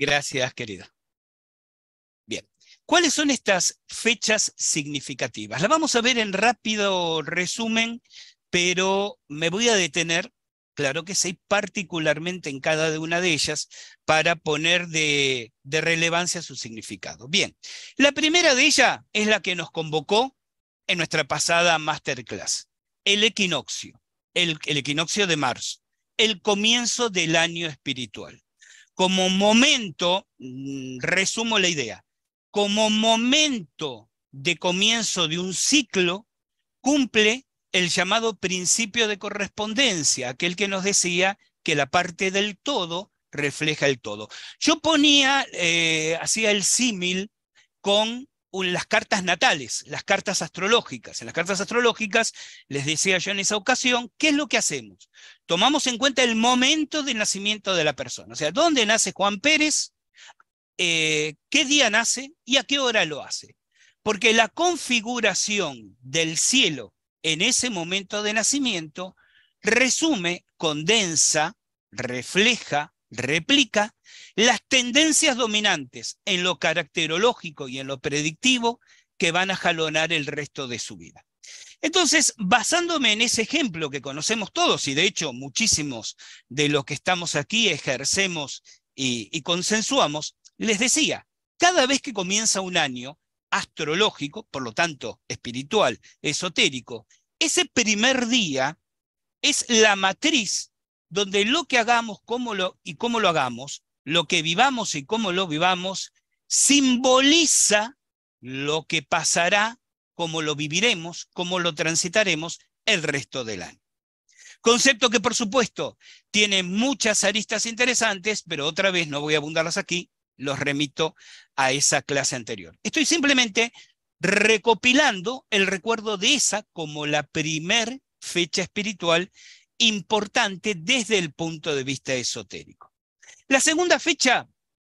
Gracias, querida. Bien. ¿Cuáles son estas fechas significativas? Las vamos a ver en rápido resumen, pero me voy a detener, claro que sí, particularmente en cada una de ellas, para poner de, relevancia su significado. Bien. La primera de ellas es la que nos convocó en nuestra pasada masterclass, el equinoccio, el equinoccio de marzo, el comienzo del año espiritual como momento, mm, resumo la idea, como momento de comienzo de un ciclo, cumple el llamado principio de correspondencia, aquel que nos decía que la parte del todo refleja el todo. Yo ponía, eh, hacía el símil con las cartas natales, las cartas astrológicas. En las cartas astrológicas, les decía yo en esa ocasión, ¿qué es lo que hacemos? Tomamos en cuenta el momento de nacimiento de la persona, o sea, dónde nace Juan Pérez, eh, qué día nace y a qué hora lo hace. Porque la configuración del cielo en ese momento de nacimiento resume, condensa, refleja, replica las tendencias dominantes en lo caracterológico y en lo predictivo que van a jalonar el resto de su vida. Entonces, basándome en ese ejemplo que conocemos todos, y de hecho muchísimos de los que estamos aquí ejercemos y, consensuamos, les decía, cada vez que comienza un año astrológico, por lo tanto espiritual, esotérico, ese primer día es la matriz donde lo que hagamos cómo lo, y cómo lo hagamos lo que vivamos y cómo lo vivamos simboliza lo que pasará, cómo lo viviremos, cómo lo transitaremos el resto del año. Concepto que, por supuesto, tiene muchas aristas interesantes, pero otra vez no voy a abundarlas aquí, los remito a esa clase anterior. Estoy simplemente recopilando el recuerdo de esa como la primer fecha espiritual importante desde el punto de vista esotérico. La segunda fecha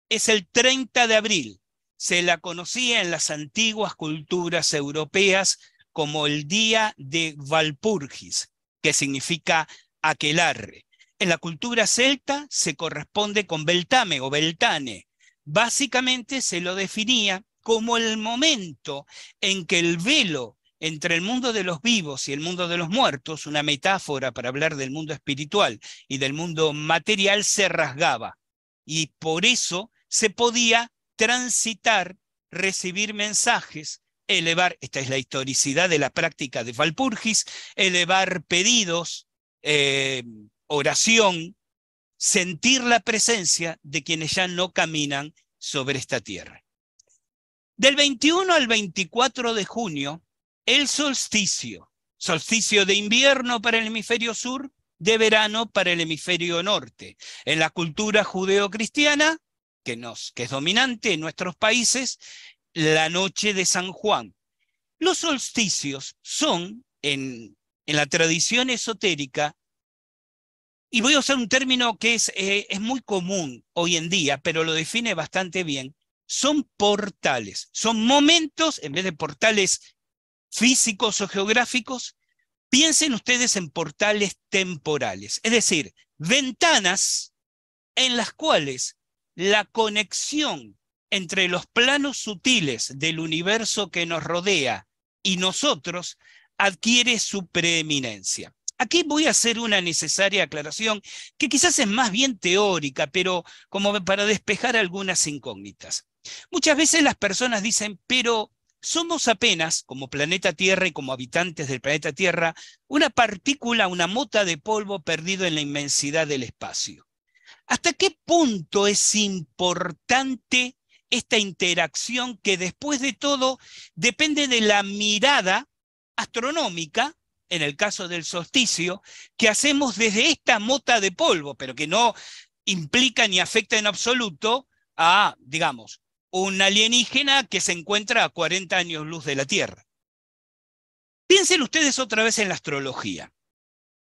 es el 30 de abril. Se la conocía en las antiguas culturas europeas como el Día de Valpurgis, que significa aquelarre. En la cultura celta se corresponde con Beltame o Beltane. Básicamente se lo definía como el momento en que el velo entre el mundo de los vivos y el mundo de los muertos, una metáfora para hablar del mundo espiritual y del mundo material, se rasgaba y por eso se podía transitar, recibir mensajes, elevar, esta es la historicidad de la práctica de Valpurgis, elevar pedidos, eh, oración, sentir la presencia de quienes ya no caminan sobre esta tierra. Del 21 al 24 de junio, el solsticio, solsticio de invierno para el hemisferio sur de verano para el hemisferio norte. En la cultura judeocristiana, que, nos, que es dominante en nuestros países, la noche de San Juan. Los solsticios son, en, en la tradición esotérica, y voy a usar un término que es eh, muy común hoy en día, pero lo define bastante bien, son portales, son momentos, en vez de portales físicos o geográficos, Piensen ustedes en portales temporales, es decir, ventanas en las cuales la conexión entre los planos sutiles del universo que nos rodea y nosotros adquiere su preeminencia. Aquí voy a hacer una necesaria aclaración que quizás es más bien teórica, pero como para despejar algunas incógnitas. Muchas veces las personas dicen, pero somos apenas, como planeta Tierra y como habitantes del planeta Tierra, una partícula, una mota de polvo perdido en la inmensidad del espacio. ¿Hasta qué punto es importante esta interacción que después de todo depende de la mirada astronómica, en el caso del solsticio, que hacemos desde esta mota de polvo, pero que no implica ni afecta en absoluto a, digamos, un alienígena que se encuentra a 40 años luz de la Tierra. Piensen ustedes otra vez en la astrología.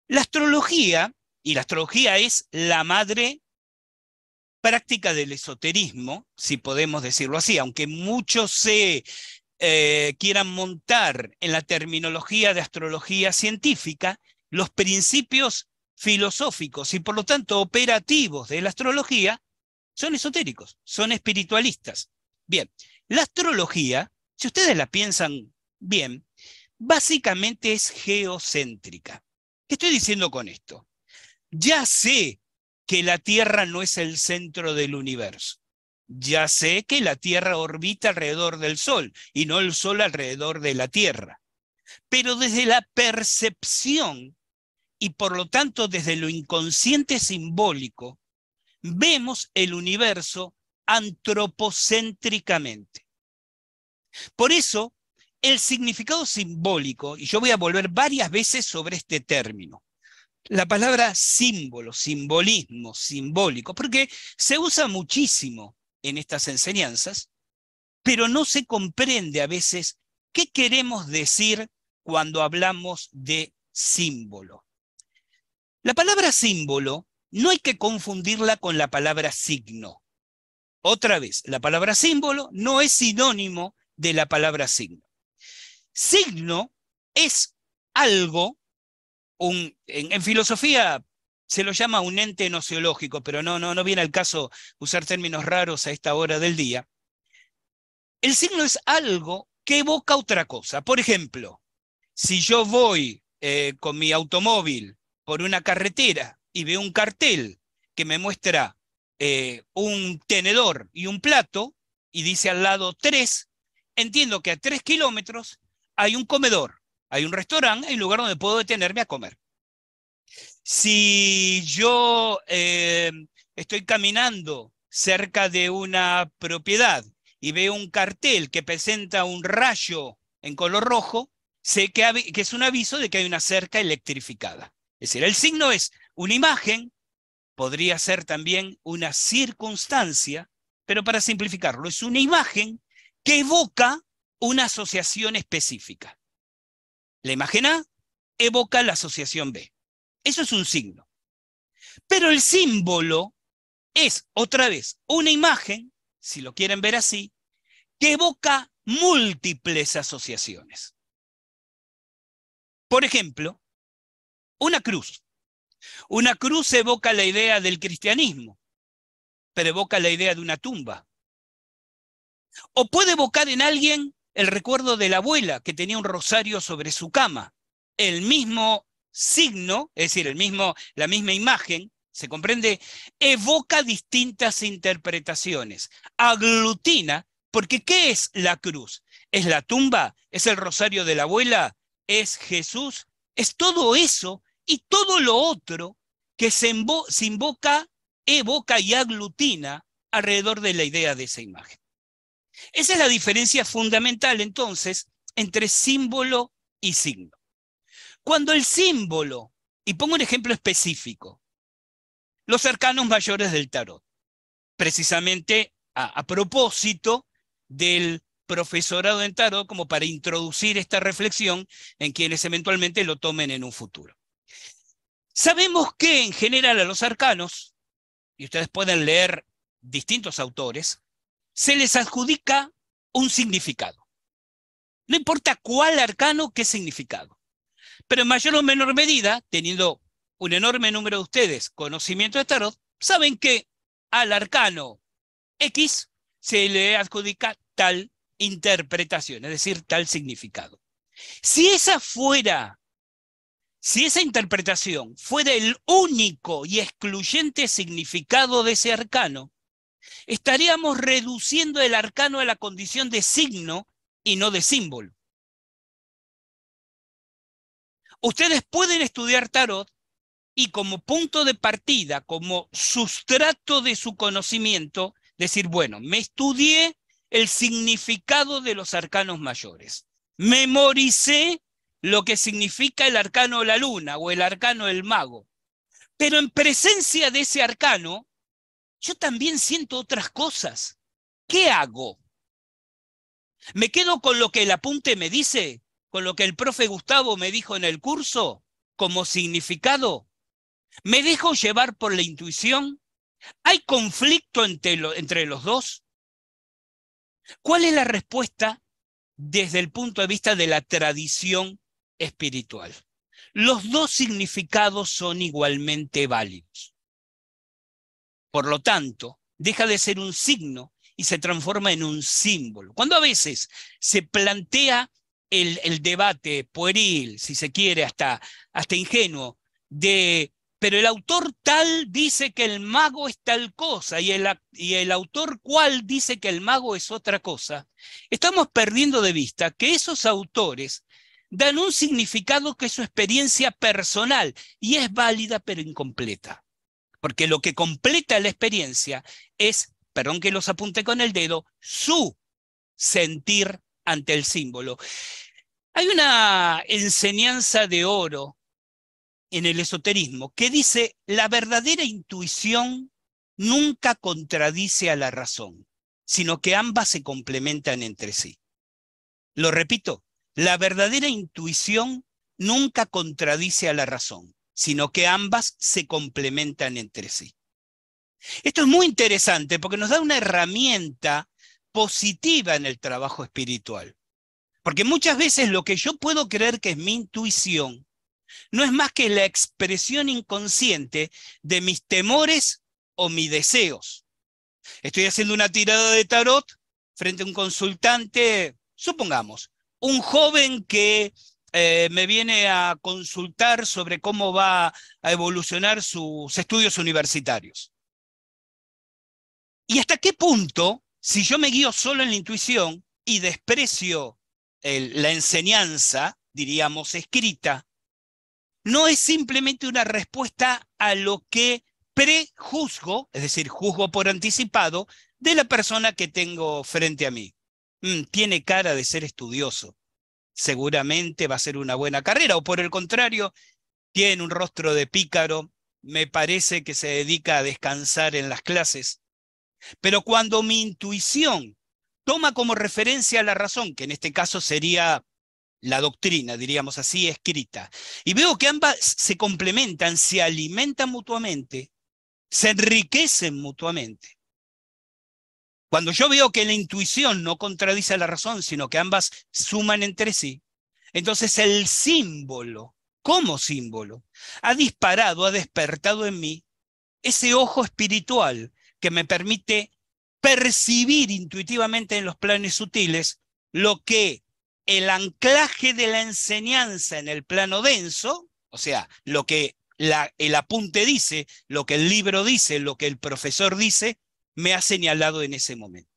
La astrología, y la astrología es la madre práctica del esoterismo, si podemos decirlo así, aunque muchos se eh, quieran montar en la terminología de astrología científica los principios filosóficos y por lo tanto operativos de la astrología son esotéricos, son espiritualistas. Bien, la astrología, si ustedes la piensan bien, básicamente es geocéntrica. ¿Qué estoy diciendo con esto? Ya sé que la Tierra no es el centro del universo. Ya sé que la Tierra orbita alrededor del Sol y no el Sol alrededor de la Tierra. Pero desde la percepción y por lo tanto desde lo inconsciente simbólico, vemos el universo antropocéntricamente. Por eso, el significado simbólico, y yo voy a volver varias veces sobre este término, la palabra símbolo, simbolismo, simbólico, porque se usa muchísimo en estas enseñanzas, pero no se comprende a veces qué queremos decir cuando hablamos de símbolo. La palabra símbolo no hay que confundirla con la palabra signo. Otra vez, la palabra símbolo no es sinónimo de la palabra signo. Signo es algo, en, filosofía se lo llama un ente nociológico, pero no, no, no viene al caso usar términos raros a esta hora del día. El signo es algo que evoca otra cosa. Por ejemplo, si yo voy eh, con mi automóvil por una carretera y veo un cartel que me muestra eh, un tenedor y un plato y dice al lado 3, entiendo que a tres kilómetros hay un comedor, hay un restaurante, hay un lugar donde puedo detenerme a comer. Si yo eh, estoy caminando cerca de una propiedad y veo un cartel que presenta un rayo en color rojo, sé que, que es un aviso de que hay una cerca electrificada. Es decir, el signo es una imagen podría ser también una circunstancia, pero para simplificarlo, es una imagen que evoca una asociación específica. La imagen A evoca la asociación B. Eso es un signo. Pero el símbolo es, otra vez, una imagen, si lo quieren ver así, que evoca múltiples asociaciones. Por ejemplo, una cruz una cruz evoca la idea del cristianismo, pero evoca la idea de una tumba. O puede evocar en alguien el recuerdo de la abuela que tenía un rosario sobre su cama. El mismo signo, es decir, el mismo, la misma imagen, se comprende, evoca distintas interpretaciones, aglutina, porque ¿qué es la cruz? ¿Es la tumba? ¿Es el rosario de la abuela? ¿Es Jesús? Es todo eso y todo lo otro que se, invoca, evoca y aglutina alrededor de la idea de esa imagen. Esa es la diferencia fundamental entonces entre símbolo y signo. Cuando el símbolo, y pongo un ejemplo específico, los cercanos mayores del tarot, precisamente a, a propósito del profesorado en tarot como para introducir esta reflexión en quienes eventualmente lo tomen en un futuro. Sabemos que en general a los arcanos, y ustedes pueden leer distintos autores, se les adjudica un significado. No importa cuál arcano, qué significado. Pero en mayor o menor medida, teniendo un enorme número de ustedes conocimiento de tarot, saben que al arcano X se le adjudica tal interpretación, es decir, tal significado. Si esa fuera si esa interpretación fuera el único y excluyente significado de ese arcano, estaríamos reduciendo el arcano a la condición de signo y no de símbolo. Ustedes pueden estudiar tarot y como punto de partida, como sustrato de su conocimiento, decir, bueno, me estudié el significado de los arcanos mayores, memoricé lo que significa el arcano de la luna o el arcano del mago. Pero en presencia de ese arcano, yo también siento otras cosas. ¿Qué hago? ¿Me quedo con lo que el apunte me dice? ¿Con lo que el profe Gustavo me dijo en el curso? ¿Como significado? ¿Me dejo llevar por la intuición? ¿Hay conflicto entre, entre los dos? ¿Cuál es la respuesta desde el punto de vista de la tradición espiritual. Los dos significados son igualmente válidos. Por lo tanto, deja de ser un signo y se transforma en un símbolo. Cuando a veces se plantea el, debate pueril, si se quiere, hasta, hasta ingenuo, de pero el autor tal dice que el mago es tal cosa y el, y el, autor cual dice que el mago es otra cosa, estamos perdiendo de vista que esos autores dan un significado que es su experiencia personal y es válida pero incompleta. Porque lo que completa la experiencia es, perdón que los apunte con el dedo, su sentir ante el símbolo. Hay una enseñanza de oro en el esoterismo que dice, la verdadera intuición nunca contradice a la razón, sino que ambas se complementan entre sí. Lo repito, la verdadera intuición nunca contradice a la razón, sino que ambas se complementan entre sí. Esto es muy interesante porque nos da una herramienta positiva en el trabajo espiritual. Porque muchas veces lo que yo puedo creer que es mi intuición no es más que la expresión inconsciente de mis temores o mis deseos. Estoy haciendo una tirada de tarot frente a un consultante, supongamos, un joven que eh, me viene a consultar sobre cómo va a evolucionar sus estudios universitarios. ¿Y hasta qué punto, si yo me guío solo en la intuición y desprecio la enseñanza, diríamos, escrita, no es simplemente una respuesta a lo que prejuzgo, es decir, juzgo por anticipado, de la persona que tengo frente a mí? Mm, tiene cara de ser estudioso, seguramente va a ser una buena carrera, o por el contrario, tiene un rostro de pícaro, me parece que se dedica a descansar en las clases. Pero cuando mi intuición toma como referencia la razón, que en este caso sería la doctrina, diríamos así, escrita, y veo que ambas se complementan, se alimentan mutuamente, se enriquecen mutuamente, cuando yo veo que la intuición no contradice a la razón, sino que ambas suman entre sí, entonces el símbolo, como símbolo, ha disparado, ha despertado en mí ese ojo espiritual que me permite percibir intuitivamente en los planes sutiles lo que el anclaje de la enseñanza en el plano denso, o sea, lo que el apunte dice, lo que el libro dice, lo que el profesor dice, me ha señalado en ese momento.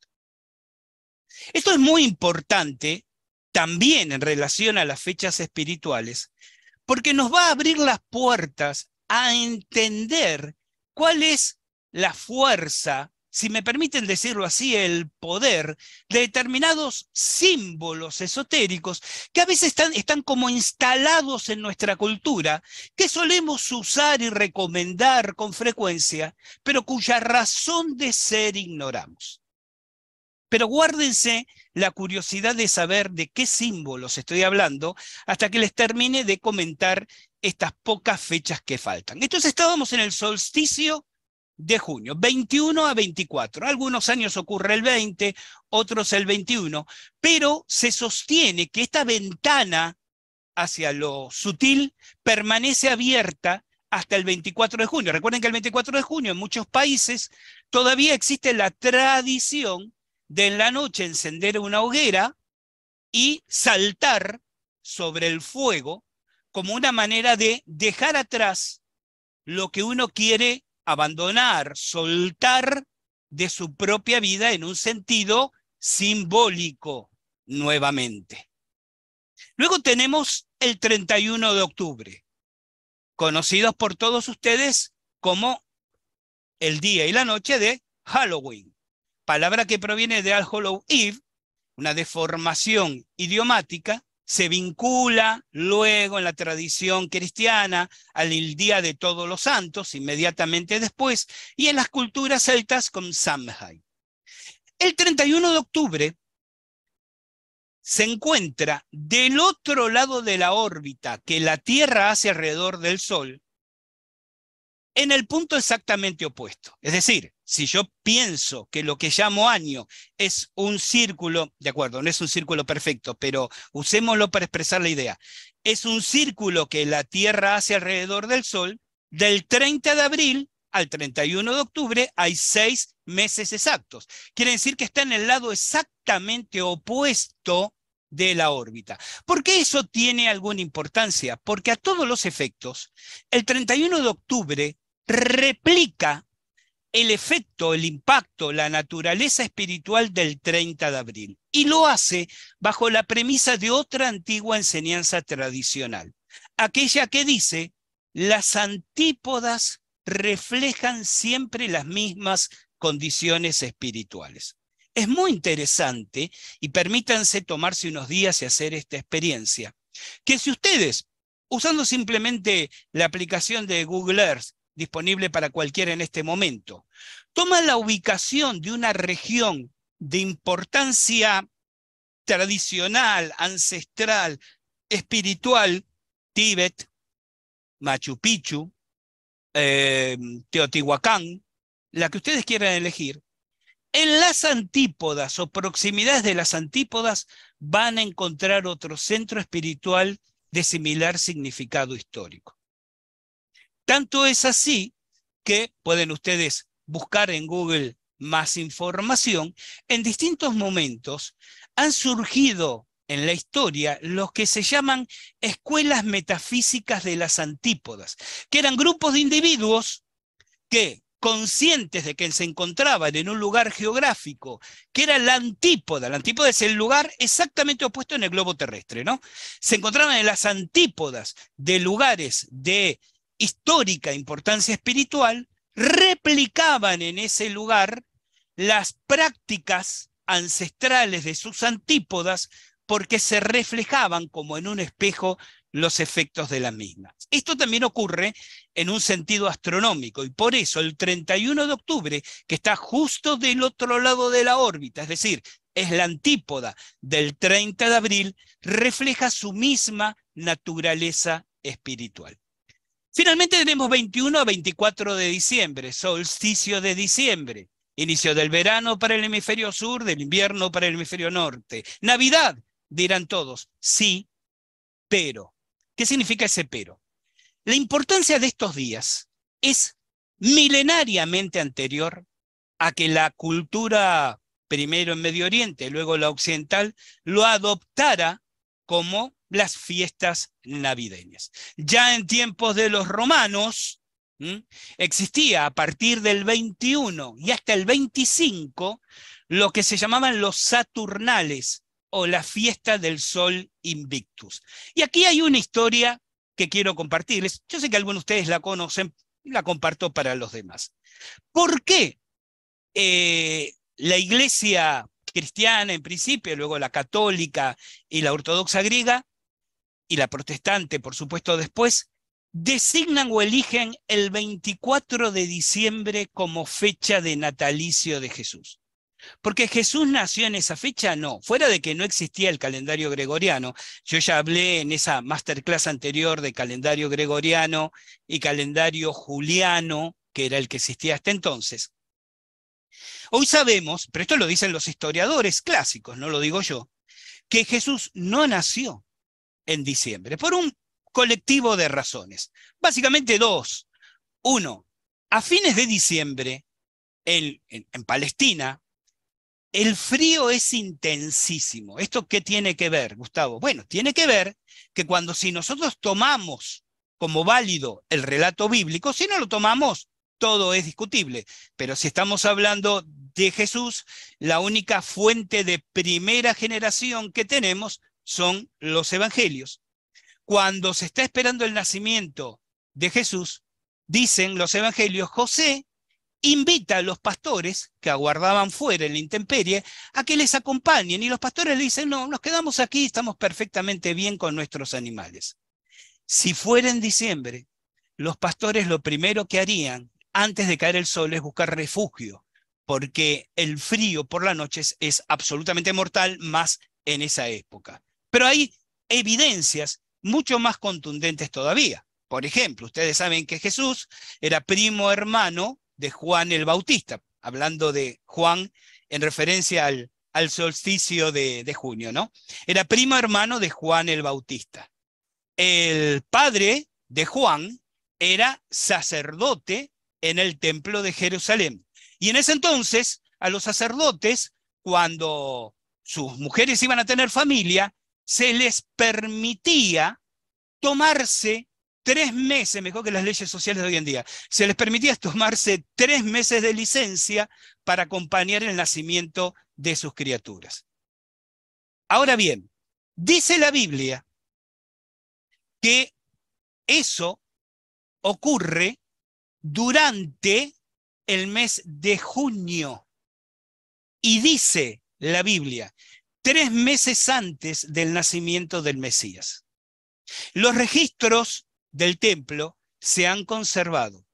Esto es muy importante también en relación a las fechas espirituales, porque nos va a abrir las puertas a entender cuál es la fuerza si me permiten decirlo así, el poder de determinados símbolos esotéricos que a veces están, como instalados en nuestra cultura, que solemos usar y recomendar con frecuencia, pero cuya razón de ser ignoramos. Pero guárdense la curiosidad de saber de qué símbolos estoy hablando hasta que les termine de comentar estas pocas fechas que faltan. Entonces estábamos en el solsticio de junio, 21 a 24. Algunos años ocurre el 20, otros el 21, pero se sostiene que esta ventana hacia lo sutil permanece abierta hasta el 24 de junio. Recuerden que el 24 de junio en muchos países todavía existe la tradición de en la noche encender una hoguera y saltar sobre el fuego como una manera de dejar atrás lo que uno quiere abandonar, soltar de su propia vida en un sentido simbólico nuevamente. Luego tenemos el 31 de octubre, conocidos por todos ustedes como el día y la noche de Halloween, palabra que proviene de Al Hallow Eve, una deformación idiomática se vincula luego en la tradición cristiana al Día de Todos los Santos, inmediatamente después, y en las culturas celtas con Samhain. El 31 de octubre se encuentra del otro lado de la órbita que la Tierra hace alrededor del Sol, en el punto exactamente opuesto. Es decir, si yo pienso que lo que llamo año es un círculo, de acuerdo, no es un círculo perfecto, pero usémoslo para expresar la idea, es un círculo que la Tierra hace alrededor del Sol, del 30 de abril al 31 de octubre hay seis meses exactos. Quiere decir que está en el lado exactamente opuesto de la órbita. ¿Por qué eso tiene alguna importancia? Porque a todos los efectos, el 31 de octubre replica el efecto, el impacto, la naturaleza espiritual del 30 de abril. Y lo hace bajo la premisa de otra antigua enseñanza tradicional, aquella que dice, las antípodas reflejan siempre las mismas condiciones espirituales. Es muy interesante, y permítanse tomarse unos días y hacer esta experiencia, que si ustedes, usando simplemente la aplicación de Google Earth, disponible para cualquiera en este momento, toma la ubicación de una región de importancia tradicional, ancestral, espiritual, Tíbet, Machu Picchu, eh, Teotihuacán, la que ustedes quieran elegir, en las antípodas o proximidades de las antípodas van a encontrar otro centro espiritual de similar significado histórico. Tanto es así que pueden ustedes buscar en Google más información, en distintos momentos han surgido en la historia los que se llaman escuelas metafísicas de las antípodas, que eran grupos de individuos que, conscientes de que se encontraban en un lugar geográfico, que era la antípoda, la antípoda es el lugar exactamente opuesto en el globo terrestre, ¿no? Se encontraban en las antípodas de lugares de histórica importancia espiritual, replicaban en ese lugar las prácticas ancestrales de sus antípodas porque se reflejaban como en un espejo los efectos de las mismas. Esto también ocurre en un sentido astronómico y por eso el 31 de octubre, que está justo del otro lado de la órbita, es decir, es la antípoda del 30 de abril, refleja su misma naturaleza espiritual. Finalmente tenemos 21 a 24 de diciembre, solsticio de diciembre, inicio del verano para el hemisferio sur, del invierno para el hemisferio norte. Navidad, dirán todos, sí, pero. ¿Qué significa ese pero? La importancia de estos días es milenariamente anterior a que la cultura, primero en Medio Oriente, luego la occidental, lo adoptara como las fiestas navideñas. Ya en tiempos de los romanos, existía a partir del 21 y hasta el 25 lo que se llamaban los Saturnales o la fiesta del Sol Invictus. Y aquí hay una historia que quiero compartirles. Yo sé que algunos de ustedes la conocen, la comparto para los demás. ¿Por qué eh, la iglesia cristiana en principio, luego la católica y la ortodoxa griega, y la protestante, por supuesto, después, designan o eligen el 24 de diciembre como fecha de natalicio de Jesús. Porque Jesús nació en esa fecha, no, fuera de que no existía el calendario gregoriano. Yo ya hablé en esa masterclass anterior de calendario gregoriano y calendario juliano, que era el que existía hasta entonces. Hoy sabemos, pero esto lo dicen los historiadores clásicos, no lo digo yo, que Jesús no nació en diciembre, por un colectivo de razones. Básicamente dos. Uno, a fines de diciembre, en, Palestina, el frío es intensísimo. ¿Esto qué tiene que ver, Gustavo? Bueno, tiene que ver que cuando si nosotros tomamos como válido el relato bíblico, si no lo tomamos, todo es discutible. Pero si estamos hablando de Jesús, la única fuente de primera generación que tenemos son los evangelios. Cuando se está esperando el nacimiento de Jesús, dicen los evangelios, José invita a los pastores que aguardaban fuera en la intemperie a que les acompañen y los pastores le dicen, no, nos quedamos aquí, estamos perfectamente bien con nuestros animales. Si fuera en diciembre, los pastores lo primero que harían antes de caer el sol es buscar refugio, porque el frío por la noche es, es absolutamente mortal, más en esa época. Pero hay evidencias mucho más contundentes todavía. Por ejemplo, ustedes saben que Jesús era primo hermano de Juan el Bautista, hablando de Juan en referencia al, solsticio de, junio, ¿no? Era primo hermano de Juan el Bautista. El padre de Juan era sacerdote en el templo de Jerusalén. Y en ese entonces, a los sacerdotes, cuando sus mujeres iban a tener familia, se les permitía tomarse tres meses, mejor que las leyes sociales de hoy en día, se les permitía tomarse tres meses de licencia para acompañar el nacimiento de sus criaturas. Ahora bien, dice la Biblia que eso ocurre durante el mes de junio. Y dice la Biblia tres meses antes del nacimiento del Mesías. Los registros del templo se han conservado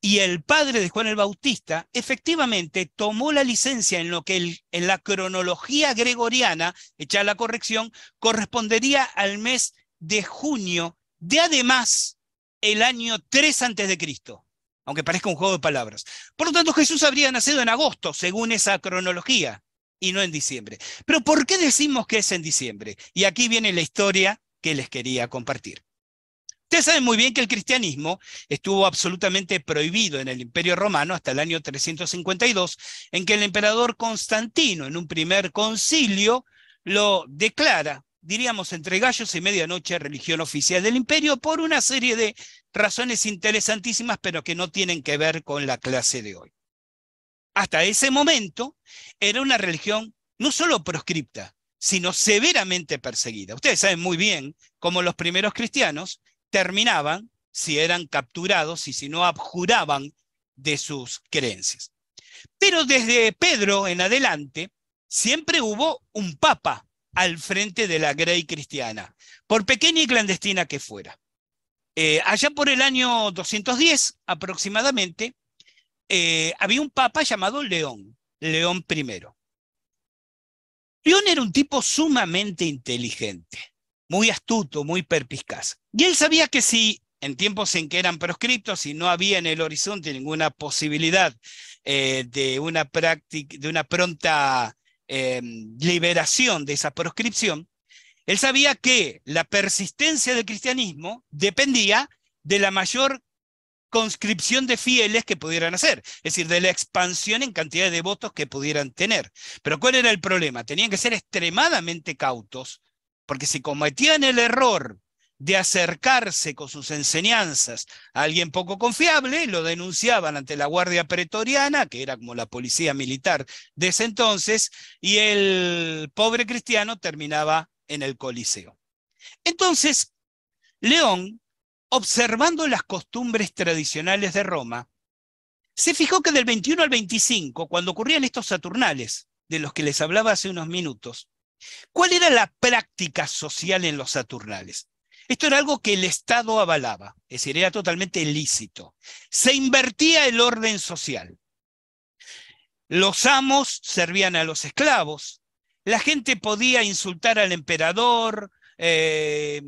y el padre de Juan el Bautista efectivamente tomó la licencia en lo que en la cronología gregoriana, hecha la corrección, correspondería al mes de junio de además el año 3 antes de Cristo, aunque parezca un juego de palabras. Por lo tanto, Jesús habría nacido en agosto, según esa cronología y no en diciembre. Pero ¿por qué decimos que es en diciembre? Y aquí viene la historia que les quería compartir. Ustedes saben muy bien que el cristianismo estuvo absolutamente prohibido en el Imperio Romano hasta el año 352, en que el emperador Constantino, en un primer concilio, lo declara, diríamos, entre gallos y medianoche, religión oficial del imperio por una serie de razones interesantísimas, pero que no tienen que ver con la clase de hoy hasta ese momento, era una religión no solo proscripta, sino severamente perseguida. Ustedes saben muy bien cómo los primeros cristianos terminaban si eran capturados y si no abjuraban de sus creencias. Pero desde Pedro en adelante, siempre hubo un papa al frente de la Grey cristiana, por pequeña y clandestina que fuera. Eh, allá por el año 210 aproximadamente, eh, había un papa llamado León, León I. León era un tipo sumamente inteligente, muy astuto, muy perspicaz. Y él sabía que si en tiempos en que eran proscriptos y no había en el horizonte ninguna posibilidad eh, de, una práctica, de una pronta em, liberación de esa proscripción, él sabía que la persistencia del cristianismo dependía de la mayor conscripción de fieles que pudieran hacer, es decir, de la expansión en cantidad de votos que pudieran tener. Pero ¿cuál era el problema? Tenían que ser extremadamente cautos, porque si cometían el error de acercarse con sus enseñanzas a alguien poco confiable, lo denunciaban ante la Guardia Pretoriana, que era como la policía militar de ese entonces, y el pobre cristiano terminaba en el Coliseo. Entonces, León observando las costumbres tradicionales de Roma, se fijó que del 21 al 25, cuando ocurrían estos Saturnales, de los que les hablaba hace unos minutos, ¿cuál era la práctica social en los Saturnales? Esto era algo que el Estado avalaba, es decir, era totalmente lícito. Se invertía el orden social. Los amos servían a los esclavos, la gente podía insultar al emperador, eh,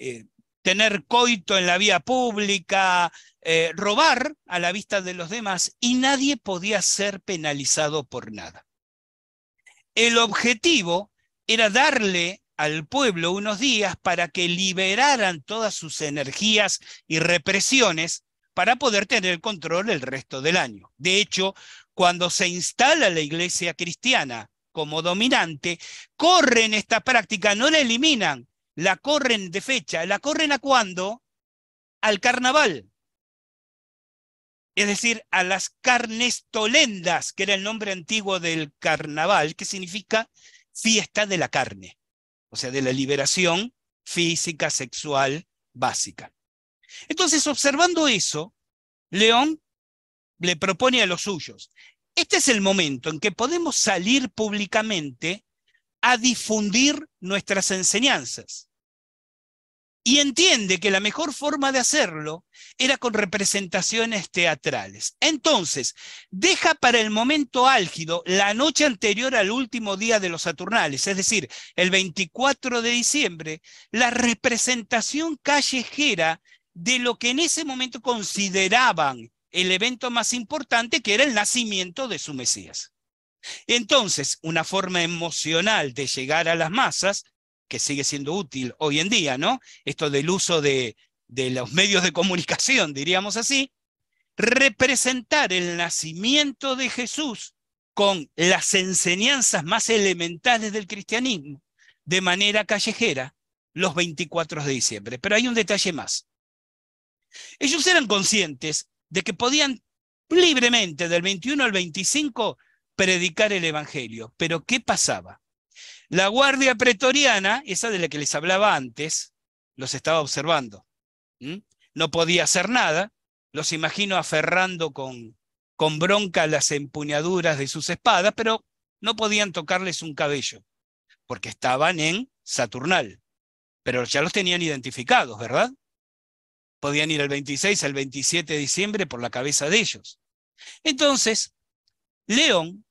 eh, tener coito en la vía pública, eh, robar a la vista de los demás y nadie podía ser penalizado por nada. El objetivo era darle al pueblo unos días para que liberaran todas sus energías y represiones para poder tener control el resto del año. De hecho, cuando se instala la iglesia cristiana como dominante, corren esta práctica, no la eliminan, la corren de fecha, la corren a cuándo? Al carnaval. Es decir, a las carnestolendas, que era el nombre antiguo del carnaval, que significa fiesta de la carne, o sea, de la liberación física, sexual, básica. Entonces, observando eso, León le propone a los suyos, este es el momento en que podemos salir públicamente a difundir nuestras enseñanzas. Y entiende que la mejor forma de hacerlo era con representaciones teatrales. Entonces, deja para el momento álgido la noche anterior al último día de los Saturnales, es decir, el 24 de diciembre, la representación callejera de lo que en ese momento consideraban el evento más importante, que era el nacimiento de su Mesías. Entonces, una forma emocional de llegar a las masas, que sigue siendo útil hoy en día, ¿no? Esto del uso de, los medios de comunicación, diríamos así, representar el nacimiento de Jesús con las enseñanzas más elementales del cristianismo, de manera callejera, los 24 de diciembre. Pero hay un detalle más. Ellos eran conscientes de que podían libremente del 21 al 25 predicar el Evangelio. Pero ¿qué pasaba? La guardia pretoriana, esa de la que les hablaba antes, los estaba observando. No podía hacer nada, los imagino aferrando con, con bronca las empuñaduras de sus espadas, pero no podían tocarles un cabello, porque estaban en Saturnal. Pero ya los tenían identificados, ¿verdad? Podían ir el 26 al 27 de diciembre por la cabeza de ellos. Entonces, León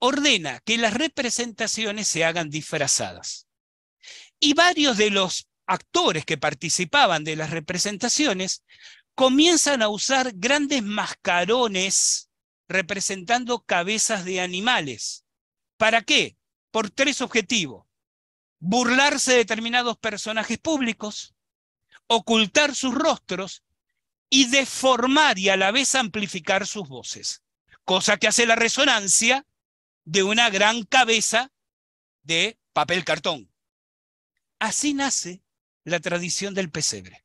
ordena que las representaciones se hagan disfrazadas. Y varios de los actores que participaban de las representaciones comienzan a usar grandes mascarones representando cabezas de animales. ¿Para qué? Por tres objetivos. Burlarse de determinados personajes públicos, ocultar sus rostros y deformar y a la vez amplificar sus voces, cosa que hace la resonancia de una gran cabeza de papel cartón. Así nace la tradición del pesebre,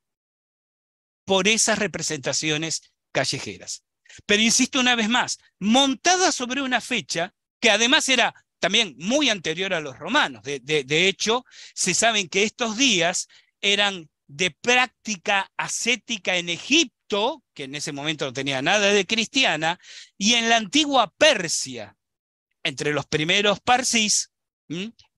por esas representaciones callejeras. Pero insisto una vez más, montada sobre una fecha que además era también muy anterior a los romanos. De, hecho, se saben que estos días eran de práctica ascética en Egipto, que en ese momento no tenía nada de cristiana, y en la antigua Persia, entre los primeros parsis,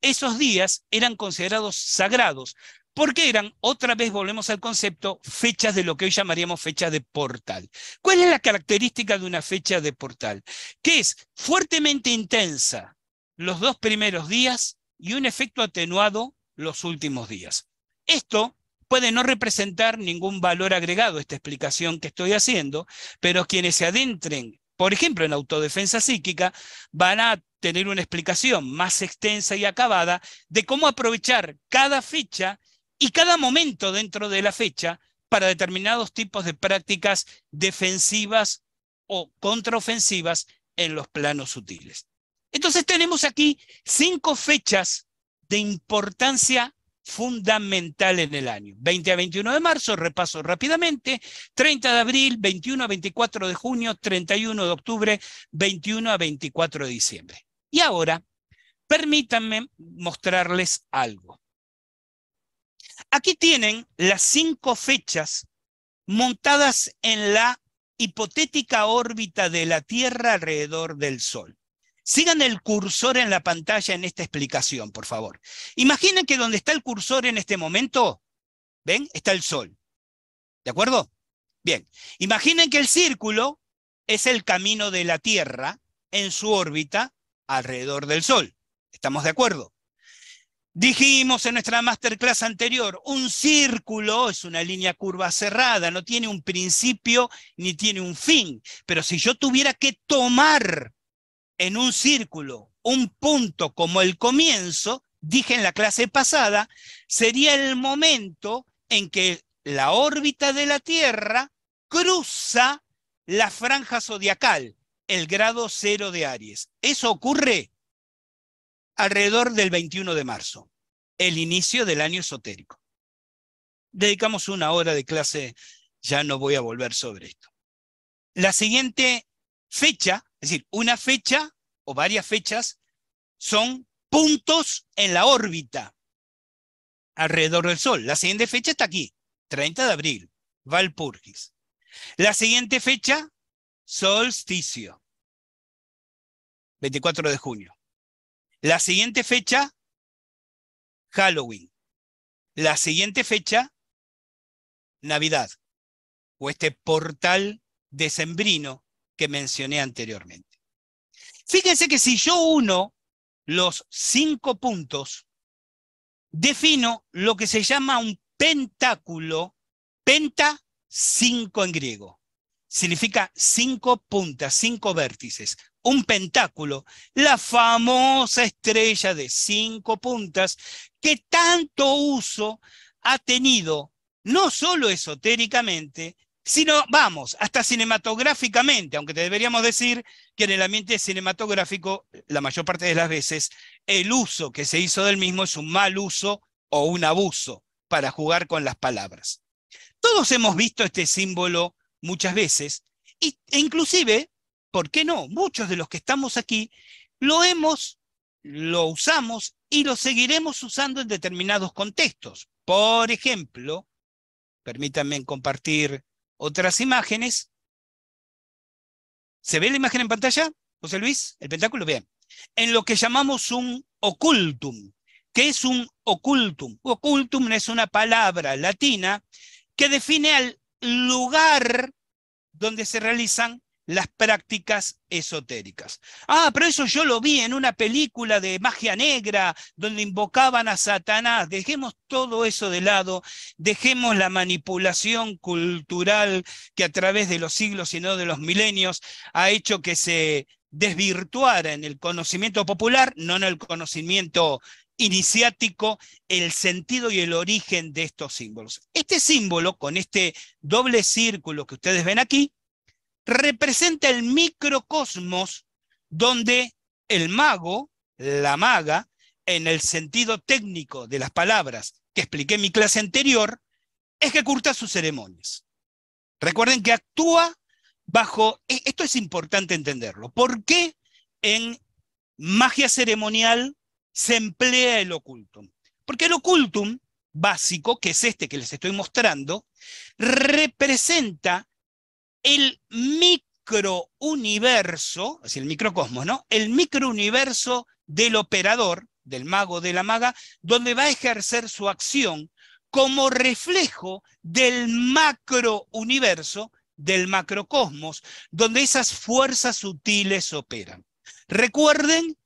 esos días eran considerados sagrados, porque eran, otra vez volvemos al concepto, fechas de lo que hoy llamaríamos fecha de portal. ¿Cuál es la característica de una fecha de portal? Que es fuertemente intensa los dos primeros días y un efecto atenuado los últimos días. Esto puede no representar ningún valor agregado, esta explicación que estoy haciendo, pero quienes se adentren por ejemplo, en autodefensa psíquica, van a tener una explicación más extensa y acabada de cómo aprovechar cada fecha y cada momento dentro de la fecha para determinados tipos de prácticas defensivas o contraofensivas en los planos sutiles. Entonces tenemos aquí cinco fechas de importancia fundamental en el año. 20 a 21 de marzo, repaso rápidamente, 30 de abril, 21 a 24 de junio, 31 de octubre, 21 a 24 de diciembre. Y ahora, permítanme mostrarles algo. Aquí tienen las cinco fechas montadas en la hipotética órbita de la Tierra alrededor del Sol. Sigan el cursor en la pantalla en esta explicación, por favor. Imaginen que donde está el cursor en este momento, ¿ven? Está el sol. ¿De acuerdo? Bien. Imaginen que el círculo es el camino de la Tierra en su órbita alrededor del sol. ¿Estamos de acuerdo? Dijimos en nuestra masterclass anterior, un círculo es una línea curva cerrada, no tiene un principio ni tiene un fin. Pero si yo tuviera que tomar en un círculo un punto como el comienzo, dije en la clase pasada, sería el momento en que la órbita de la Tierra cruza la franja zodiacal, el grado cero de Aries. Eso ocurre alrededor del 21 de marzo, el inicio del año esotérico. Dedicamos una hora de clase, ya no voy a volver sobre esto. La siguiente fecha es decir, una fecha o varias fechas son puntos en la órbita alrededor del Sol. La siguiente fecha está aquí, 30 de abril, Valpurgis. La siguiente fecha, solsticio, 24 de junio. La siguiente fecha, Halloween. La siguiente fecha, Navidad, o este portal decembrino que mencioné anteriormente. Fíjense que si yo uno los cinco puntos, defino lo que se llama un pentáculo, penta cinco en griego. Significa cinco puntas, cinco vértices. Un pentáculo, la famosa estrella de cinco puntas que tanto uso ha tenido, no solo esotéricamente, sino vamos, hasta cinematográficamente, aunque te deberíamos decir que en el ambiente cinematográfico, la mayor parte de las veces, el uso que se hizo del mismo es un mal uso o un abuso para jugar con las palabras. Todos hemos visto este símbolo muchas veces, e inclusive, ¿por qué no? Muchos de los que estamos aquí lo hemos, lo usamos y lo seguiremos usando en determinados contextos. Por ejemplo, permítanme compartir otras imágenes. ¿Se ve la imagen en pantalla, José Luis? El pentáculo, bien. En lo que llamamos un ocultum. ¿Qué es un ocultum? Ocultum es una palabra latina que define al lugar donde se realizan las prácticas esotéricas. Ah, pero eso yo lo vi en una película de magia negra donde invocaban a Satanás. Dejemos todo eso de lado, dejemos la manipulación cultural que a través de los siglos y no de los milenios ha hecho que se desvirtuara en el conocimiento popular, no en el conocimiento iniciático, el sentido y el origen de estos símbolos. Este símbolo, con este doble círculo que ustedes ven aquí, representa el microcosmos donde el mago, la maga, en el sentido técnico de las palabras que expliqué en mi clase anterior, ejecuta sus ceremonias. Recuerden que actúa bajo, e, esto es importante entenderlo, ¿por qué en magia ceremonial se emplea el ocultum? Porque el ocultum básico, que es este que les estoy mostrando, representa el microuniverso, es el microcosmos, ¿no? El microuniverso del operador, del mago, de la maga, donde va a ejercer su acción como reflejo del macrouniverso, del macrocosmos, donde esas fuerzas sutiles operan. Recuerden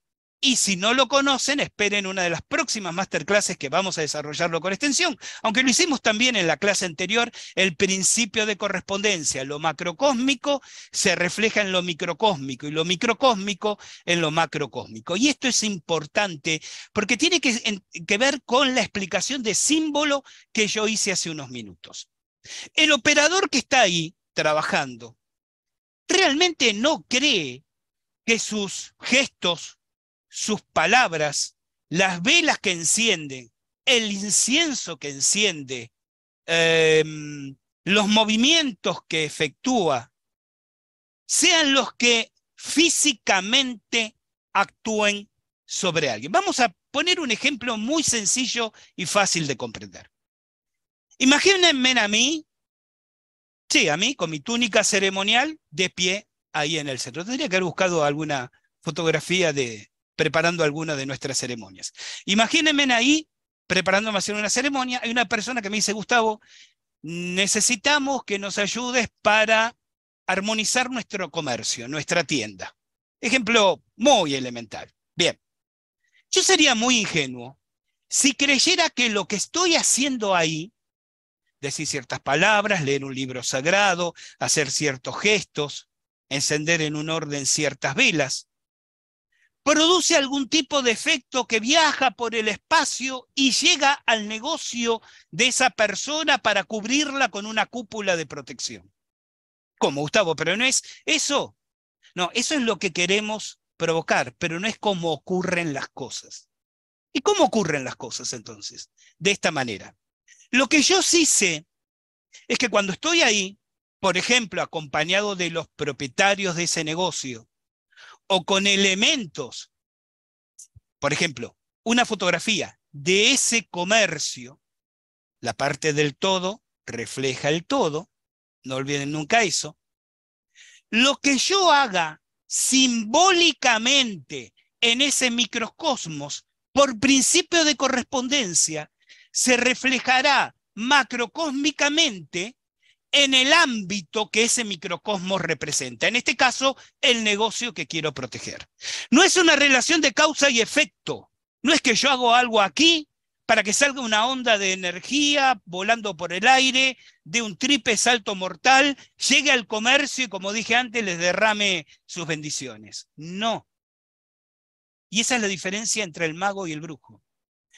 y si no lo conocen, esperen una de las próximas masterclasses que vamos a desarrollarlo con extensión, aunque lo hicimos también en la clase anterior, el principio de correspondencia. Lo macrocósmico se refleja en lo microcósmico y lo microcósmico en lo macrocósmico. Y esto es importante porque tiene que, que ver con la explicación de símbolo que yo hice hace unos minutos. El operador que está ahí trabajando realmente no cree que sus gestos sus palabras, las velas que encienden, el incienso que enciende, em, los movimientos que efectúa, sean los que físicamente actúen sobre alguien. Vamos a poner un ejemplo muy sencillo y fácil de comprender. Imagínenme a mí, sí, a mí, con mi túnica ceremonial, de pie ahí en el centro. Tendría que haber buscado alguna fotografía de, preparando alguna de nuestras ceremonias. Imagínense ahí, preparándome a hacer una ceremonia, hay una persona que me dice, Gustavo, necesitamos que nos ayudes para armonizar nuestro comercio, nuestra tienda. Ejemplo muy elemental. Bien, yo sería muy ingenuo si creyera que lo que estoy haciendo ahí, decir ciertas palabras, leer un libro sagrado, hacer ciertos gestos, encender en un orden ciertas velas, produce algún tipo de efecto que viaja por el espacio y llega al negocio de esa persona para cubrirla con una cúpula de protección. Como Gustavo, pero no es eso. No, eso es lo que queremos provocar, pero no es como ocurren las cosas. ¿Y cómo ocurren las cosas entonces? De esta manera. Lo que yo sí sé es que cuando estoy ahí, por ejemplo, acompañado de los propietarios de ese negocio, o con elementos. Por ejemplo, una fotografía de ese comercio, la parte del todo refleja el todo, no olviden nunca eso. Lo que yo haga simbólicamente en ese microcosmos, por principio de correspondencia, se reflejará macrocósmicamente en el ámbito que ese microcosmos representa, en este caso, el negocio que quiero proteger. No es una relación de causa y efecto, no es que yo hago algo aquí para que salga una onda de energía volando por el aire, de un tripe salto mortal, llegue al comercio y, como dije antes, les derrame sus bendiciones. No. Y esa es la diferencia entre el mago y el brujo.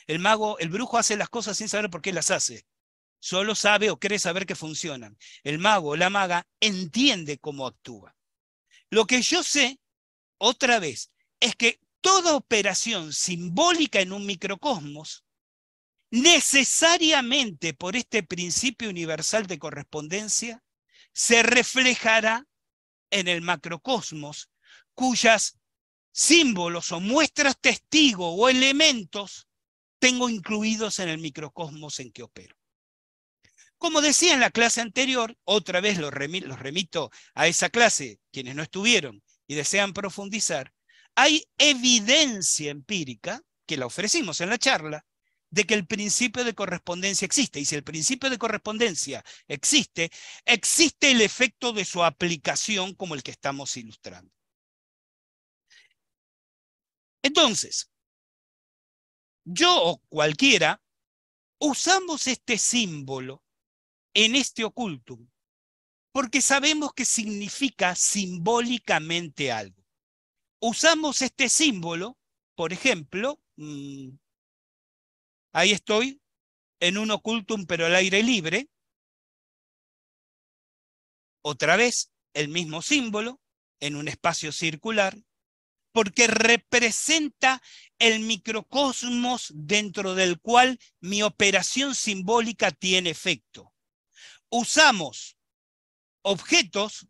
El mago, el brujo hace las cosas sin saber por qué las hace solo sabe o quiere saber que funcionan. El mago o la maga entiende cómo actúa. Lo que yo sé, otra vez, es que toda operación simbólica en un microcosmos, necesariamente por este principio universal de correspondencia, se reflejará en el macrocosmos, cuyas símbolos o muestras testigo o elementos tengo incluidos en el microcosmos en que opero. Como decía en la clase anterior, otra vez los remito, a esa clase, quienes no estuvieron y desean profundizar, hay evidencia empírica, que la ofrecimos en la charla, de que el principio de correspondencia existe. Y si el principio de correspondencia existe, existe el efecto de su aplicación como el que estamos ilustrando. Entonces, yo o cualquiera usamos este símbolo en este ocultum, porque sabemos que significa simbólicamente algo. Usamos este símbolo, por ejemplo, mm, ahí estoy en un ocultum pero al aire libre, otra vez el mismo símbolo en un espacio circular, porque representa el microcosmos dentro del cual mi operación simbólica tiene efecto usamos objetos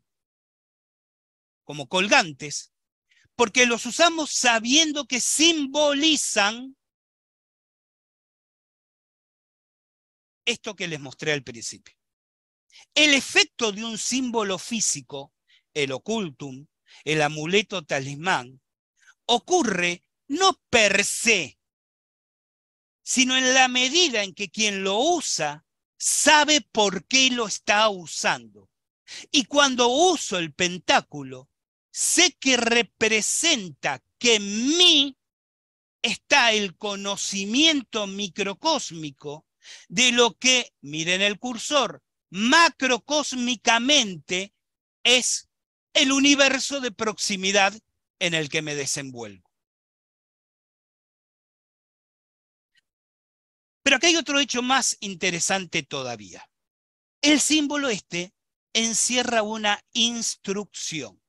como colgantes porque los usamos sabiendo que simbolizan esto que les mostré al principio. El efecto de un símbolo físico, el ocultum, el amuleto talismán, ocurre no per se, sino en la medida en que quien lo usa sabe por qué lo está usando. Y cuando uso el pentáculo, sé que representa que en mí está el conocimiento microcósmico de lo que, miren el cursor, macrocósmicamente es el universo de proximidad en el que me desenvuelvo. Pero aquí hay otro hecho más interesante todavía. El símbolo este encierra una instrucción.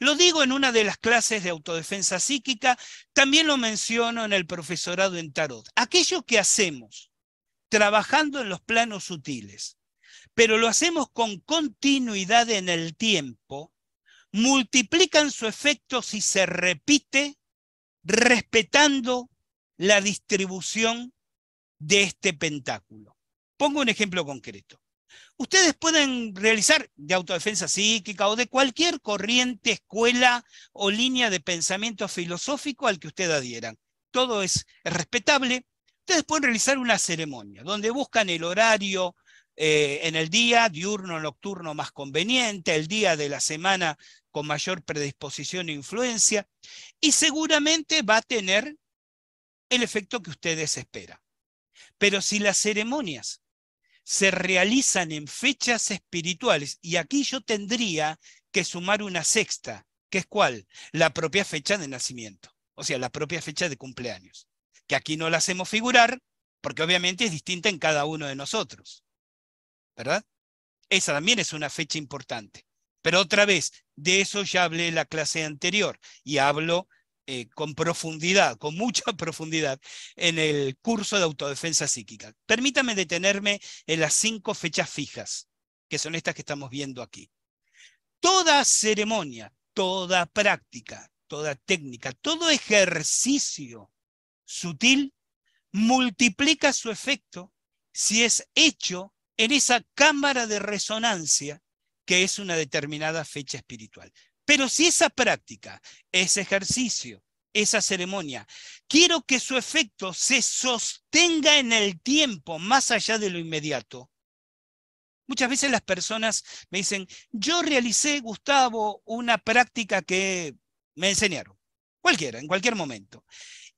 Lo digo en una de las clases de autodefensa psíquica, también lo menciono en el profesorado en tarot. Aquello que hacemos trabajando en los planos sutiles, pero lo hacemos con continuidad en el tiempo, multiplican su efecto si se repite respetando la distribución de este pentáculo. Pongo un ejemplo concreto. Ustedes pueden realizar de autodefensa psíquica o de cualquier corriente, escuela o línea de pensamiento filosófico al que ustedes adhieran. Todo es respetable. Ustedes pueden realizar una ceremonia donde buscan el horario eh, en el día diurno, nocturno más conveniente, el día de la semana con mayor predisposición e influencia, y seguramente va a tener el efecto que ustedes esperan. Pero si las ceremonias se realizan en fechas espirituales, y aquí yo tendría que sumar una sexta, que es cuál? La propia fecha de nacimiento, o sea, la propia fecha de cumpleaños, que aquí no la hacemos figurar, porque obviamente es distinta en cada uno de nosotros, ¿verdad? Esa también es una fecha importante. Pero otra vez, de eso ya hablé en la clase anterior y hablo eh, con profundidad, con mucha profundidad, en el curso de autodefensa psíquica. Permítame detenerme en las cinco fechas fijas, que son estas que estamos viendo aquí. Toda ceremonia, toda práctica, toda técnica, todo ejercicio sutil multiplica su efecto si es hecho en esa cámara de resonancia que es una determinada fecha espiritual. Pero si esa práctica, ese ejercicio, esa ceremonia, quiero que su efecto se sostenga en el tiempo, más allá de lo inmediato, Muchas veces las personas me dicen, yo realicé, Gustavo, una práctica que me enseñaron, cualquiera, en cualquier momento.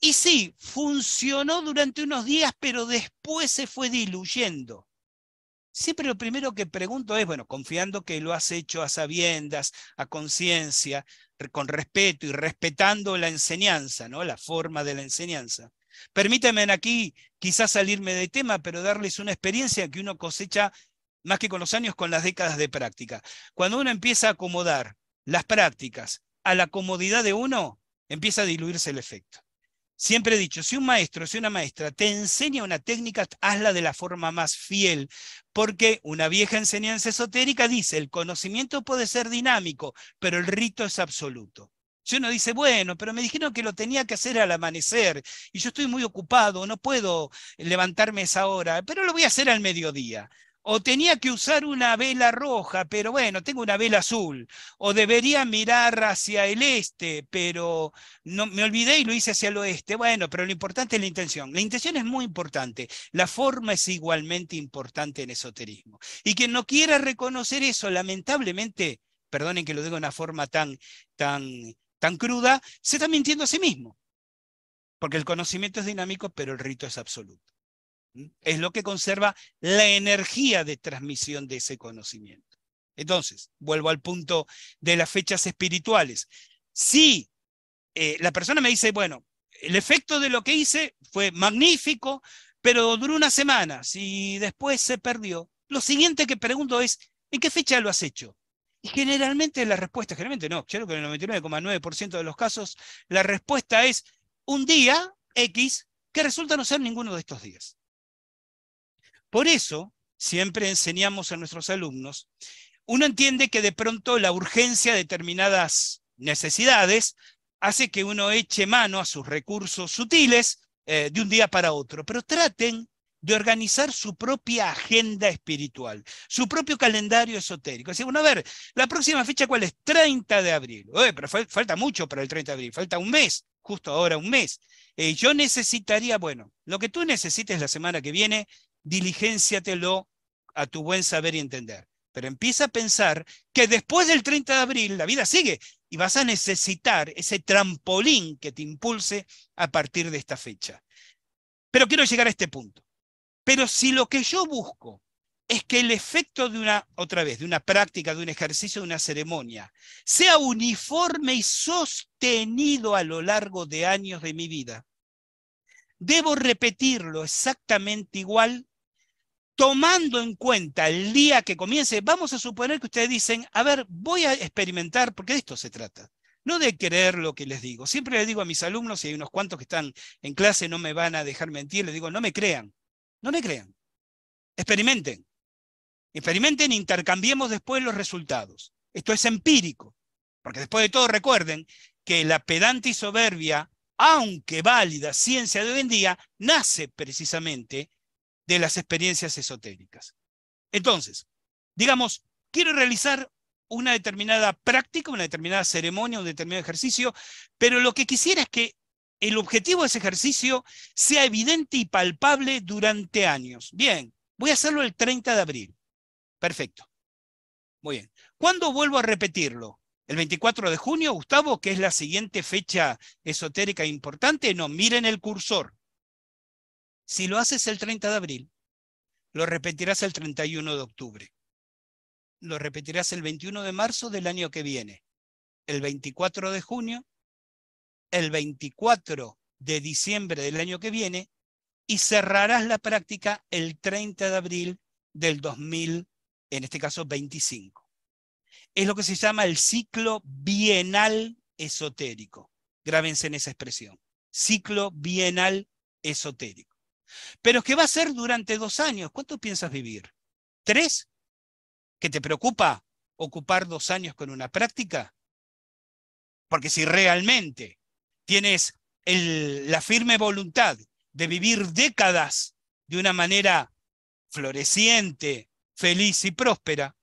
Y sí, funcionó durante unos días, pero después se fue diluyendo siempre lo primero que pregunto es, bueno, confiando que lo has hecho a sabiendas, a conciencia, con respeto y respetando la enseñanza, ¿no? La forma de la enseñanza. Permítanme aquí quizás salirme de tema, pero darles una experiencia que uno cosecha más que con los años, con las décadas de práctica. Cuando uno empieza a acomodar las prácticas a la comodidad de uno, empieza a diluirse el efecto. Siempre he dicho, si un maestro, si una maestra te enseña una técnica, hazla de la forma más fiel, porque una vieja enseñanza esotérica dice, el conocimiento puede ser dinámico, pero el rito es absoluto. Si uno dice, bueno, pero me dijeron que lo tenía que hacer al amanecer y yo estoy muy ocupado, no puedo levantarme esa hora, pero lo voy a hacer al mediodía o tenía que usar una vela roja, pero bueno, tengo una vela azul, o debería mirar hacia el este, pero no, me olvidé y lo hice hacia el oeste. Bueno, pero lo importante es la intención. La intención es muy importante, la forma es igualmente importante en esoterismo. Y quien no quiera reconocer eso, lamentablemente, perdonen que lo diga de una forma tan, tan, tan cruda, se está mintiendo a sí mismo, porque el conocimiento es dinámico, pero el rito es absoluto. Es lo que conserva la energía de transmisión de ese conocimiento. Entonces, vuelvo al punto de las fechas espirituales. Si eh, la persona me dice, bueno, el efecto de lo que hice fue magnífico, pero duró una semana y después se perdió, lo siguiente que pregunto es, ¿en qué fecha lo has hecho? Y generalmente la respuesta, generalmente no, creo que en el 99,9% de los casos la respuesta es un día X que resulta no ser ninguno de estos días. Por eso, siempre enseñamos a nuestros alumnos, uno entiende que de pronto la urgencia de determinadas necesidades hace que uno eche mano a sus recursos sutiles eh, de un día para otro, pero traten de organizar su propia agenda espiritual, su propio calendario esotérico. Si bueno, a ver, la próxima fecha, ¿cuál es? 30 de abril. Oye, pero falta mucho para el 30 de abril, falta un mes, justo ahora un mes. Eh, yo necesitaría, bueno, lo que tú necesites la semana que viene diligénciatelo a tu buen saber y entender. Pero empieza a pensar que después del 30 de abril la vida sigue y vas a necesitar ese trampolín que te impulse a partir de esta fecha. Pero quiero llegar a este punto. Pero si lo que yo busco es que el efecto de una, otra vez, de una práctica, de un ejercicio, de una ceremonia, sea uniforme y sostenido a lo largo de años de mi vida, debo repetirlo exactamente igual tomando en cuenta el día que comience, vamos a suponer que ustedes dicen, a ver, voy a experimentar, porque de esto se trata, no de creer lo que les digo. Siempre les digo a mis alumnos, y hay unos cuantos que están en clase, no me van a dejar mentir, les digo, no me crean, no me crean, experimenten, experimenten, intercambiemos después los resultados. Esto es empírico, porque después de todo recuerden que la pedante y soberbia, aunque válida ciencia de hoy en día, nace precisamente de las experiencias esotéricas. Entonces, digamos, quiero realizar una determinada práctica, una determinada ceremonia, un determinado ejercicio, pero lo que quisiera es que el objetivo de ese ejercicio sea evidente y palpable durante años. Bien, voy a hacerlo el 30 de abril. Perfecto. Muy bien. ¿Cuándo vuelvo a repetirlo? ¿El 24 de junio, Gustavo, que es la siguiente fecha esotérica importante? No, miren el cursor. Si lo haces el 30 de abril, lo repetirás el 31 de octubre. Lo repetirás el 21 de marzo del año que viene, el 24 de junio, el 24 de diciembre del año que viene y cerrarás la práctica el 30 de abril del 2000, en este caso 25. Es lo que se llama el ciclo bienal esotérico. Grábense en esa expresión. Ciclo bienal esotérico. Pero que va a ser durante dos años. ¿Cuánto piensas vivir? ¿Tres? ¿Que te preocupa ocupar dos años con una práctica? Porque si realmente tienes la firme voluntad de vivir décadas de una manera floreciente, feliz y próspera,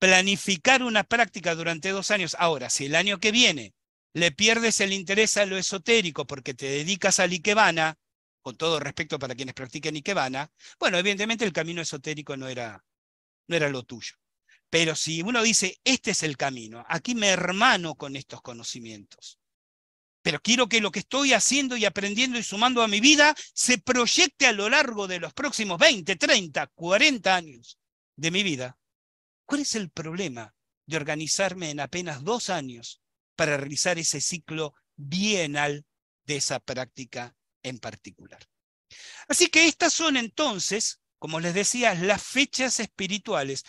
planificar una práctica durante dos años. Ahora, si el año que viene le pierdes el interés a lo esotérico porque te dedicas al Ikebana, con todo respeto para quienes practiquen Ikebana, bueno, evidentemente el camino esotérico no era, no era lo tuyo. Pero si uno dice, este es el camino, aquí me hermano con estos conocimientos, pero quiero que lo que estoy haciendo y aprendiendo y sumando a mi vida se proyecte a lo largo de los próximos 20, 30, 40 años de mi vida. ¿Cuál es el problema de organizarme en apenas dos años para realizar ese ciclo bienal de esa práctica en particular. Así que estas son entonces, como les decía, las fechas espirituales.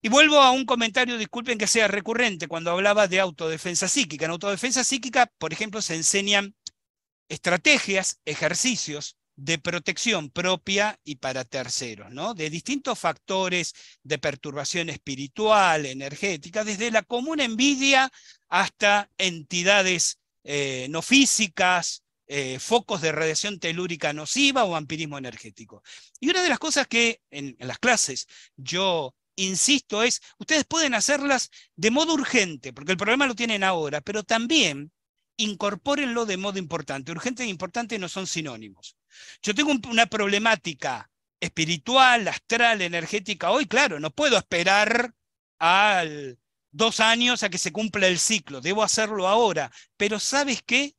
Y vuelvo a un comentario, disculpen que sea recurrente, cuando hablaba de autodefensa psíquica. En autodefensa psíquica, por ejemplo, se enseñan estrategias, ejercicios de protección propia y para terceros, ¿no? De distintos factores de perturbación espiritual, energética, desde la común envidia hasta entidades eh, no físicas, eh, focos de radiación telúrica nociva o vampirismo energético. Y una de las cosas que en, las clases yo insisto es, ustedes pueden hacerlas de modo urgente, porque el problema lo tienen ahora, pero también incorpórenlo de modo importante. Urgente e importante no son sinónimos. Yo tengo una problemática espiritual, astral, energética hoy, claro, no puedo esperar al dos años a que se cumpla el ciclo, debo hacerlo ahora, pero ¿sabes qué?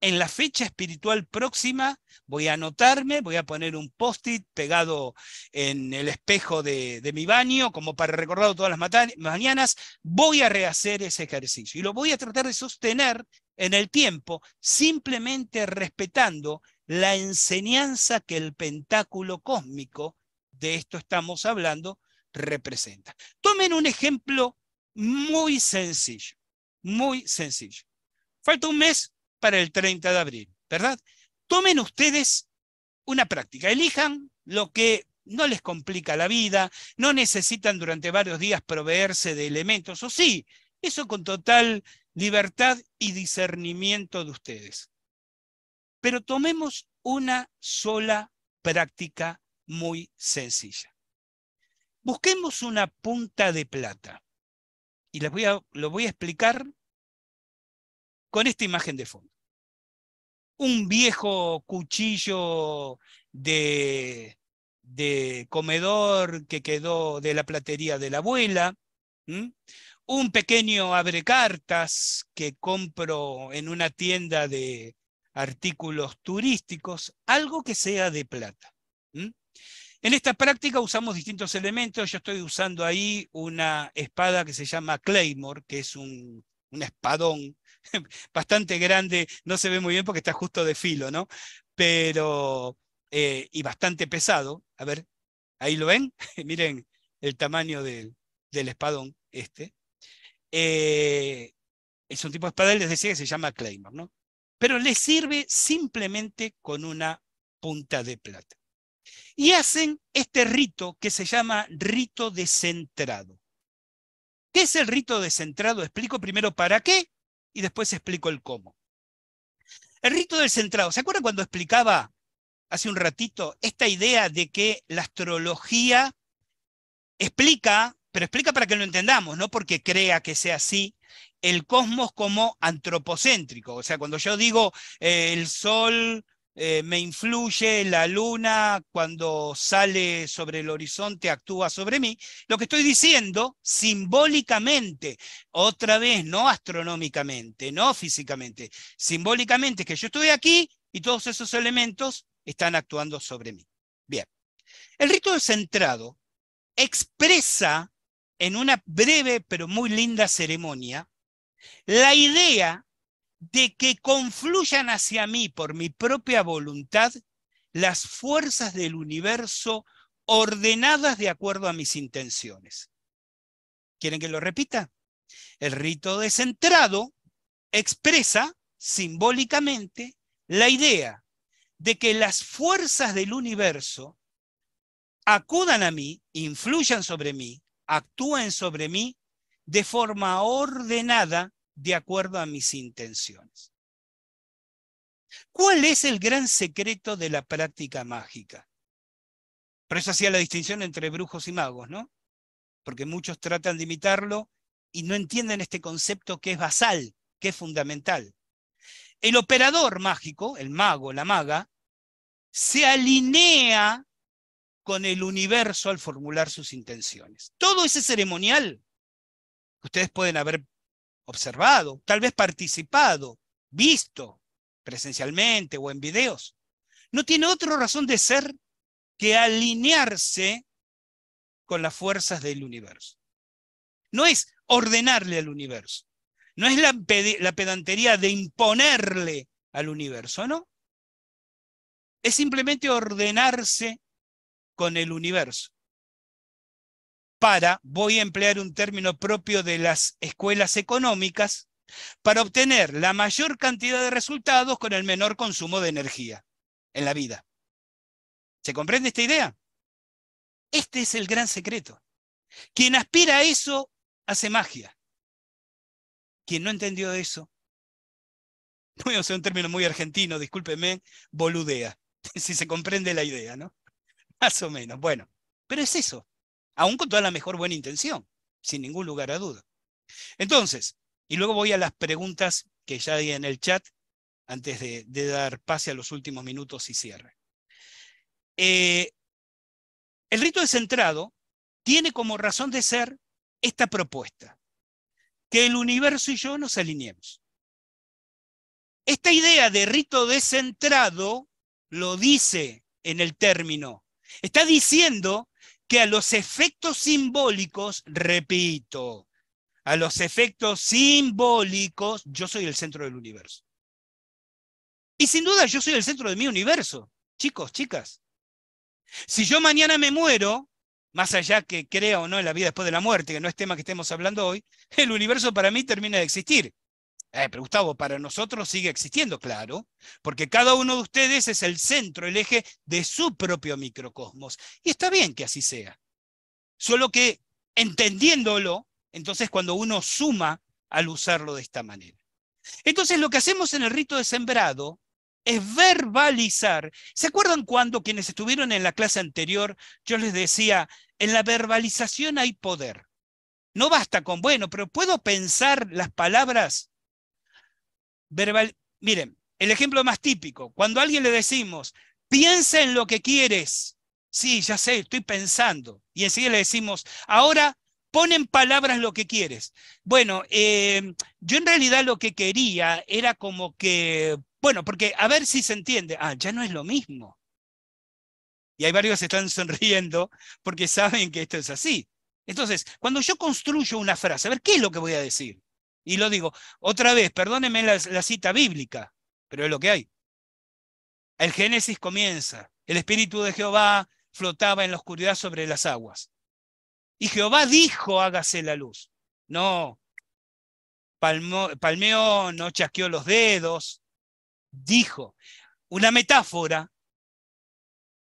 en la fecha espiritual próxima voy a anotarme, voy a poner un post-it pegado en el espejo de, mi baño, como para recordarlo todas las mañanas, voy a rehacer ese ejercicio y lo voy a tratar de sostener en el tiempo, simplemente respetando la enseñanza que el pentáculo cósmico, de esto estamos hablando, representa. Tomen un ejemplo muy sencillo, muy sencillo. Falta un mes para el 30 de abril, ¿verdad? Tomen ustedes una práctica, elijan lo que no les complica la vida, no necesitan durante varios días proveerse de elementos, o sí, eso con total libertad y discernimiento de ustedes. Pero tomemos una sola práctica muy sencilla. Busquemos una punta de plata. Y les voy lo voy a explicar con esta imagen de fondo. Un viejo cuchillo de, de comedor que quedó de la platería de la abuela, un pequeño abrecartas que compro en una tienda de artículos turísticos, algo que sea de plata. En esta práctica usamos distintos elementos. Yo estoy usando ahí una espada que se llama Claymore, que es un, un espadón bastante grande, no se ve muy bien porque está justo de filo, ¿no? Pero, eh, y bastante pesado. A ver, ahí lo ven, miren el tamaño del, espadón este. Eh, es un tipo de espada, les decía que se llama Claymore, ¿no? Pero le sirve simplemente con una punta de plata. Y hacen este rito que se llama rito descentrado. ¿Qué es el rito descentrado? Explico primero para qué y después explico el cómo. El rito del centrado. ¿Se acuerdan cuando explicaba hace un ratito esta idea de que la astrología explica, pero explica para que lo entendamos, no porque crea que sea así, el cosmos como antropocéntrico? O sea, cuando yo digo eh, el sol eh, me influye, la luna cuando sale sobre el horizonte actúa sobre mí. Lo que estoy diciendo simbólicamente, otra vez, no astronómicamente, no físicamente, simbólicamente es que yo estoy aquí y todos esos elementos están actuando sobre mí. Bien, el rito centrado expresa en una breve pero muy linda ceremonia la idea de que confluyan hacia mí por mi propia voluntad las fuerzas del universo ordenadas de acuerdo a mis intenciones. ¿Quieren que lo repita? El rito descentrado expresa simbólicamente la idea de que las fuerzas del universo acudan a mí, influyan sobre mí, actúen sobre mí de forma ordenada de acuerdo a mis intenciones. ¿Cuál es el gran secreto de la práctica mágica? Por eso hacía la distinción entre brujos y magos, ¿no? Porque muchos tratan de imitarlo y no entienden este concepto que es basal, que es fundamental. El operador mágico, el mago, la maga, se alinea con el universo al formular sus intenciones. Todo ese ceremonial que ustedes pueden haber observado, tal vez participado, visto presencialmente o en videos, no tiene otra razón de ser que alinearse con las fuerzas del universo. No es ordenarle al universo, no es la, la pedantería de imponerle al universo, ¿no? Es simplemente ordenarse con el universo voy a emplear un término propio de las escuelas económicas, para obtener la mayor cantidad de resultados con el menor consumo de energía en la vida. ¿Se comprende esta idea? Este es el gran secreto. Quien aspira a eso hace magia. Quien no entendió eso, voy a usar un término muy argentino, discúlpeme, boludea, si se comprende la idea, ¿no? Más o menos. Bueno, pero es eso aún con toda la mejor buena intención, sin ningún lugar a duda. Entonces, y luego voy a las preguntas que ya hay en el chat antes de, dar pase a los últimos minutos y cierre. Eh, el rito descentrado tiene como razón de ser esta propuesta, que el universo y yo nos alineemos. Esta idea de rito descentrado lo dice en el término. Está diciendo que a los efectos simbólicos, repito, a los efectos simbólicos, yo soy el centro del universo. Y sin duda yo soy el centro de mi universo, chicos, chicas. Si yo mañana me muero, más allá que crea o no en la vida después de la muerte, que no es tema que estemos hablando hoy, el universo para mí termina de existir. Eh, pero Gustavo, para nosotros sigue existiendo, claro, porque cada uno de ustedes es el centro, el eje de su propio microcosmos. Y está bien que así sea. Solo que entendiéndolo, entonces cuando uno suma al usarlo de esta manera. Entonces lo que hacemos en el rito de sembrado es verbalizar. ¿Se acuerdan cuando quienes estuvieron en la clase anterior, yo les decía, en la verbalización hay poder? No basta con, bueno, pero puedo pensar las palabras verbal. Miren, el ejemplo más típico, cuando a alguien le decimos, piensa en lo que quieres. Sí, ya sé, estoy pensando. Y enseguida le decimos, ahora pon en palabras lo que quieres. Bueno, em, yo en realidad lo que quería era como que, bueno, porque a ver si se entiende. Ah, ya no es lo mismo. Y hay varios que están sonriendo porque saben que esto es así. Entonces, cuando yo construyo una frase, a ver, ¿qué es lo que voy a decir? Y lo digo, otra vez, perdónenme la, cita bíblica, pero es lo que hay. El Génesis comienza, el Espíritu de Jehová flotaba en la oscuridad sobre las aguas. Y Jehová dijo, hágase la luz. No, palmeó, no chasqueó los dedos, dijo. Una metáfora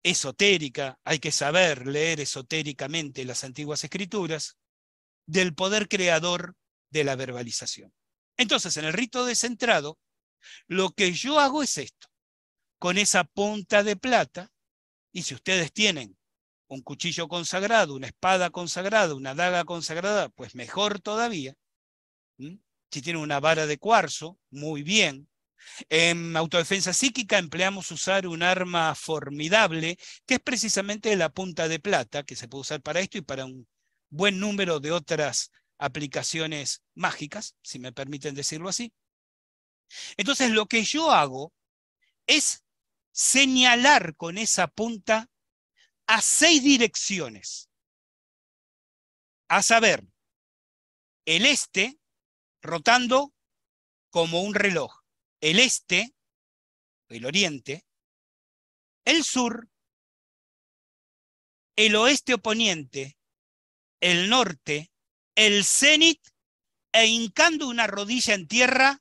esotérica, hay que saber leer esotéricamente las antiguas escrituras, del poder creador de la verbalización. Entonces, en el rito descentrado, lo que yo hago es esto. Con esa punta de plata, y si ustedes tienen un cuchillo consagrado, una espada consagrada, una daga consagrada, pues mejor todavía. Si tienen una vara de cuarzo, muy bien. En autodefensa psíquica empleamos usar un arma formidable, que es precisamente la punta de plata, que se puede usar para esto y para un buen número de otras aplicaciones mágicas, si me permiten decirlo así. Entonces lo que yo hago es señalar con esa punta a seis direcciones. A saber, el este rotando como un reloj. El este, el oriente, el sur, el oeste o poniente, el norte, el cenit e hincando una rodilla en tierra,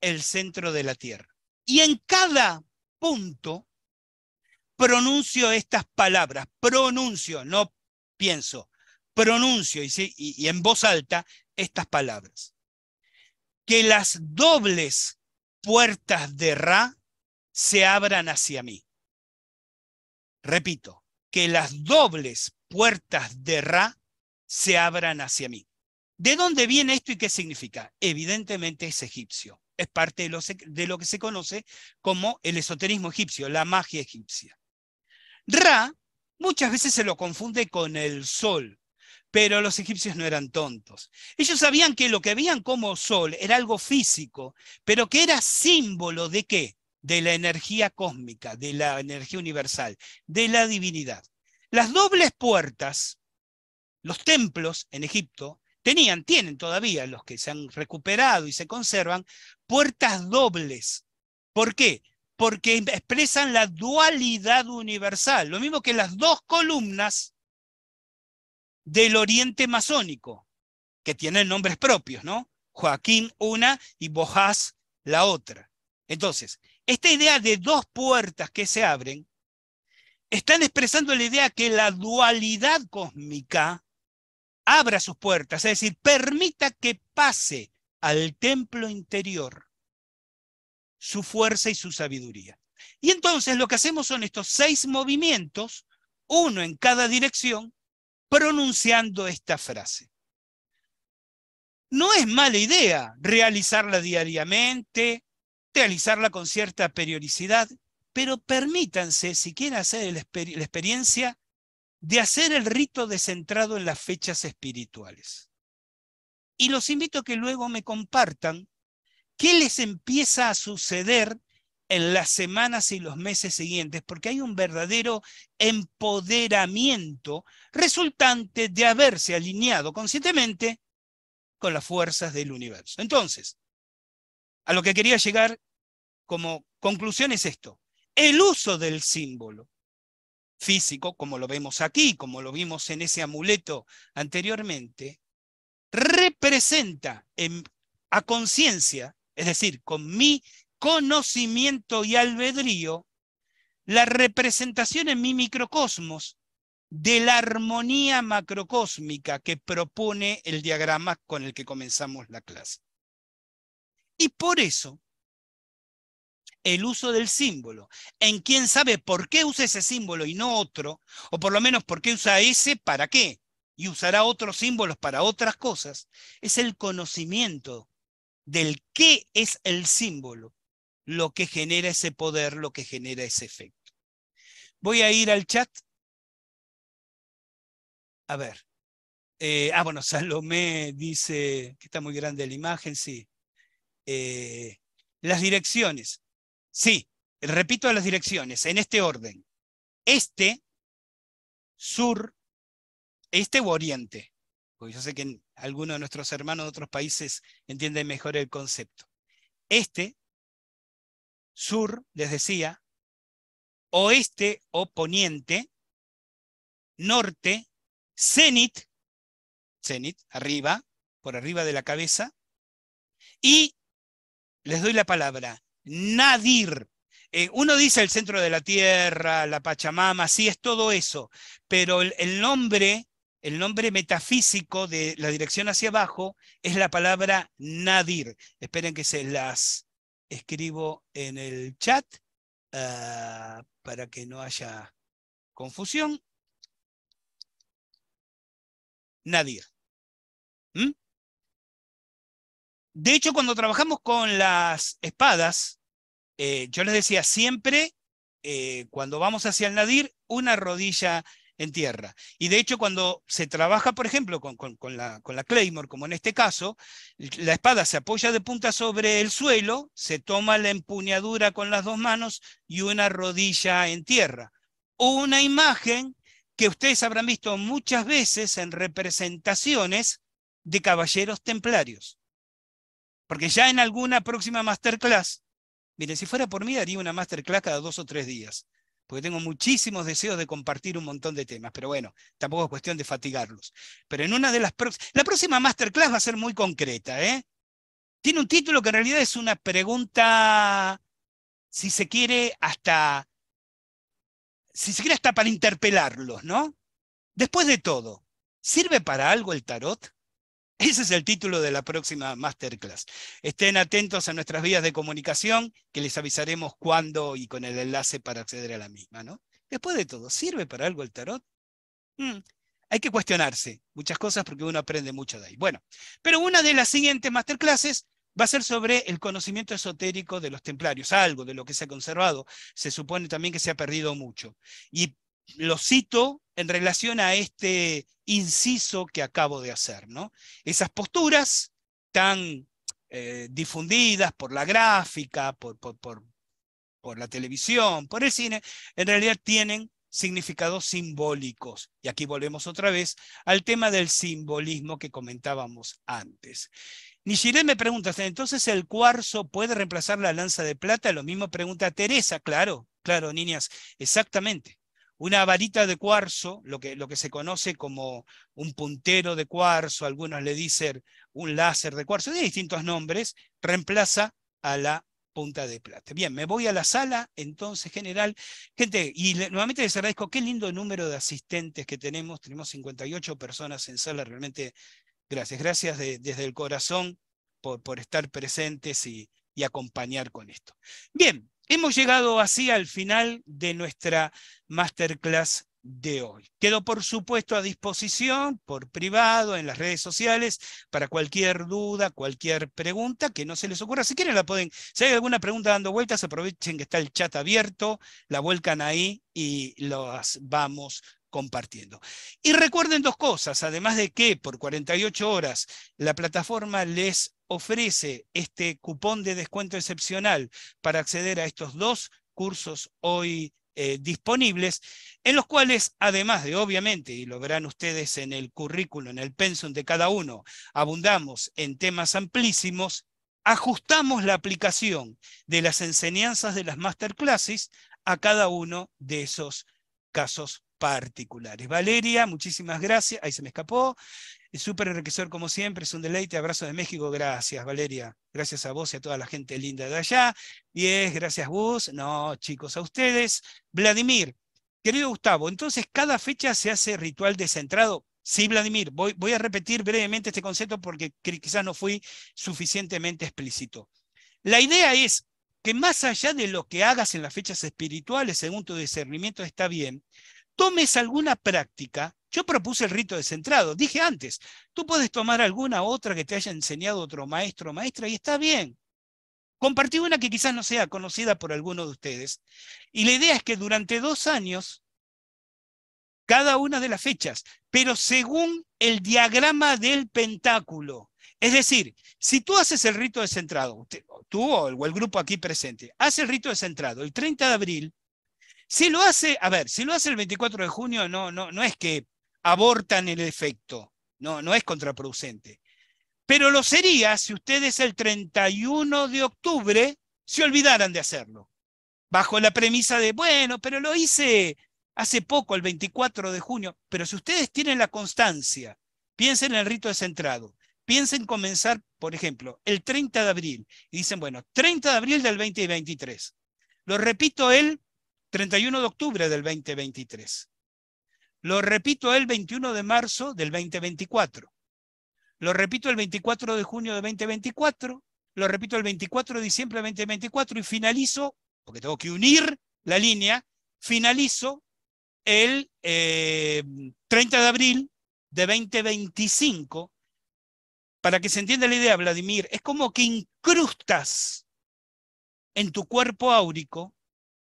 el centro de la tierra. Y en cada punto pronuncio estas palabras, pronuncio, no pienso, pronuncio y, y en voz alta estas palabras. Que las dobles puertas de Ra se abran hacia mí. Repito, que las dobles puertas de Ra se abran hacia mí. ¿De dónde viene esto y qué significa? Evidentemente es egipcio. Es parte de lo, que se conoce como el esoterismo egipcio, la magia egipcia. Ra muchas veces se lo confunde con el sol, pero los egipcios no eran tontos. Ellos sabían que lo que veían como sol era algo físico, pero que era símbolo de qué? De la energía cósmica, de la energía universal, de la divinidad. Las dobles puertas los templos en Egipto tenían, tienen todavía los que se han recuperado y se conservan, puertas dobles. ¿Por qué? Porque expresan la dualidad universal, lo mismo que las dos columnas del oriente masónico, que tienen nombres propios, ¿no? Joaquín una y Bojas la otra. Entonces, esta idea de dos puertas que se abren, están expresando la idea que la dualidad cósmica abra sus puertas, es decir, permita que pase al templo interior su fuerza y su sabiduría. Y entonces lo que hacemos son estos seis movimientos, uno en cada dirección, pronunciando esta frase. No es mala idea realizarla diariamente, realizarla con cierta periodicidad, pero permítanse, si quieren hacer la, la experiencia, de hacer el rito descentrado en las fechas espirituales. Y los invito a que luego me compartan qué les empieza a suceder en las semanas y los meses siguientes, porque hay un verdadero empoderamiento resultante de haberse alineado conscientemente con las fuerzas del universo. Entonces, a lo que quería llegar como conclusión es esto. El uso del símbolo físico, como lo vemos aquí, como lo vimos en ese amuleto anteriormente, representa a conciencia, es decir, con mi conocimiento y albedrío, la representación en mi microcosmos de la armonía macrocósmica que propone el diagrama con el que comenzamos la clase. Y por eso el uso del símbolo. En quién sabe por qué usa ese símbolo y no otro, o por lo menos por qué usa ese para qué, y usará otros símbolos para otras cosas, es el conocimiento del qué es el símbolo, lo que genera ese poder, lo que genera ese efecto. Voy a ir al chat. A ver. Eh, ah, bueno, Salomé dice que está muy grande la imagen, sí. Eh, las direcciones. Sí, repito las direcciones, en este orden. Este, sur, este u oriente. Porque yo sé que algunos de nuestros hermanos de otros países entienden mejor el concepto. Este, sur, les decía, oeste o poniente, norte, cenit, cenit, arriba, por arriba de la cabeza, y les doy la palabra, nadir. Eh, uno dice el centro de la tierra, la Pachamama, sí es todo eso, pero el, nombre, el nombre metafísico de la dirección hacia abajo es la palabra nadir. Esperen que se las escribo en el chat ah, para que no haya confusión. Nadir. ¿Mm? De hecho, cuando trabajamos con las espadas, eh, yo les decía siempre, eh, cuando vamos hacia el nadir, una rodilla en tierra. Y de hecho, cuando se trabaja, por ejemplo, con, la, con, la, Claymore, como en este caso, la espada se apoya de punta sobre el suelo, se toma la empuñadura con las dos manos y una rodilla en tierra. Una imagen que ustedes habrán visto muchas veces en representaciones de caballeros templarios. Porque ya en alguna próxima masterclass, miren, si fuera por mí haría una masterclass cada dos o tres días, porque tengo muchísimos deseos de compartir un montón de temas, pero bueno, tampoco es cuestión de fatigarlos. Pero en una de las próximas, la próxima masterclass va a ser muy concreta, ¿eh? Tiene un título que en realidad es una pregunta, si se quiere, hasta, si se quiere, hasta para interpelarlos, ¿no? Después de todo, ¿sirve para algo el tarot? Ese es el título de la próxima masterclass. Estén atentos a nuestras vías de comunicación, que les avisaremos cuándo y con el enlace para acceder a la misma. ¿no? Después de todo, ¿sirve para algo el tarot? Mm, hay que cuestionarse muchas cosas porque uno aprende mucho de ahí. Bueno, pero una de las siguientes masterclasses va a ser sobre el conocimiento esotérico de los templarios, algo de lo que se ha conservado. Se supone también que se ha perdido mucho. Y lo cito en relación a este inciso que acabo de hacer. ¿no? Esas posturas tan eh, difundidas por la gráfica, por, la televisión, por el cine, en realidad tienen significados simbólicos. Y aquí volvemos otra vez al tema del simbolismo que comentábamos antes. Nishiré me pregunta, entonces el cuarzo puede reemplazar la lanza de plata? Lo mismo pregunta Teresa, claro, claro, niñas, exactamente una varita de cuarzo, lo que, lo que, se conoce como un puntero de cuarzo, algunos le dicen un láser de cuarzo, de distintos nombres, reemplaza a la punta de plata. Bien, me voy a la sala, entonces general. Gente, y nuevamente les agradezco, qué lindo número de asistentes que tenemos, tenemos 58 personas en sala, realmente gracias, gracias desde el corazón por, estar presentes y, y acompañar con esto. Bien, Hemos llegado así al final de nuestra masterclass de hoy. Quedo, por supuesto, a disposición por privado, en las redes sociales, para cualquier duda, cualquier pregunta que no se les ocurra. Si quieren, la pueden. Si hay alguna pregunta dando vueltas, aprovechen que está el chat abierto, la vuelcan ahí y las vamos compartiendo. Y recuerden dos cosas, además de que por 48 horas la plataforma les ofrece este cupón de descuento excepcional para acceder a estos dos cursos hoy eh, disponibles, en los cuales, además de obviamente, y lo verán ustedes en el currículo, en el pensum de cada uno, abundamos en temas amplísimos, ajustamos la aplicación de las enseñanzas de las masterclasses a cada uno de esos casos particulares. Valeria, muchísimas gracias. Ahí se me escapó. Es súper enriquecedor como siempre, es un deleite. Abrazo de México, gracias Valeria, gracias a vos y a toda la gente linda de allá. Diez, gracias vos, no chicos, a ustedes. Vladimir, querido Gustavo, entonces cada fecha se hace ritual descentrado. Sí, Vladimir, voy, voy a repetir brevemente este concepto porque quizás no fui suficientemente explícito. La idea es que más allá de lo que hagas en las fechas espirituales, según tu discernimiento, está bien, tomes alguna práctica. Yo propuse el rito de centrado. Dije antes, tú puedes tomar alguna otra que te haya enseñado otro maestro o maestra y está bien. Compartí una que quizás no sea conocida por alguno de ustedes. Y la idea es que durante dos años, cada una de las fechas, pero según el diagrama del pentáculo. Es decir, si tú haces el rito de centrado, tú o el grupo aquí presente, hace el rito de centrado el 30 de abril, si lo hace, a ver, si lo hace el 24 de junio, no, no, no es que abortan el efecto, no, no es contraproducente. Pero lo sería si ustedes el 31 de octubre se olvidaran de hacerlo, bajo la premisa de, bueno, pero lo hice hace poco, el 24 de junio, pero si ustedes tienen la constancia, piensen en el rito descentrado, piensen comenzar, por ejemplo, el 30 de abril, y dicen, bueno, 30 de abril del 2023, lo repito él, 31 de octubre del 2023. Lo repito el 21 de marzo del 2024. Lo repito el 24 de junio de 2024. Lo repito el 24 de diciembre de 2024 y finalizo, porque tengo que unir la línea, finalizo el 30 eh, de abril de 2025. Para que se entienda la idea, Vladimir, es como que incrustas en tu cuerpo áurico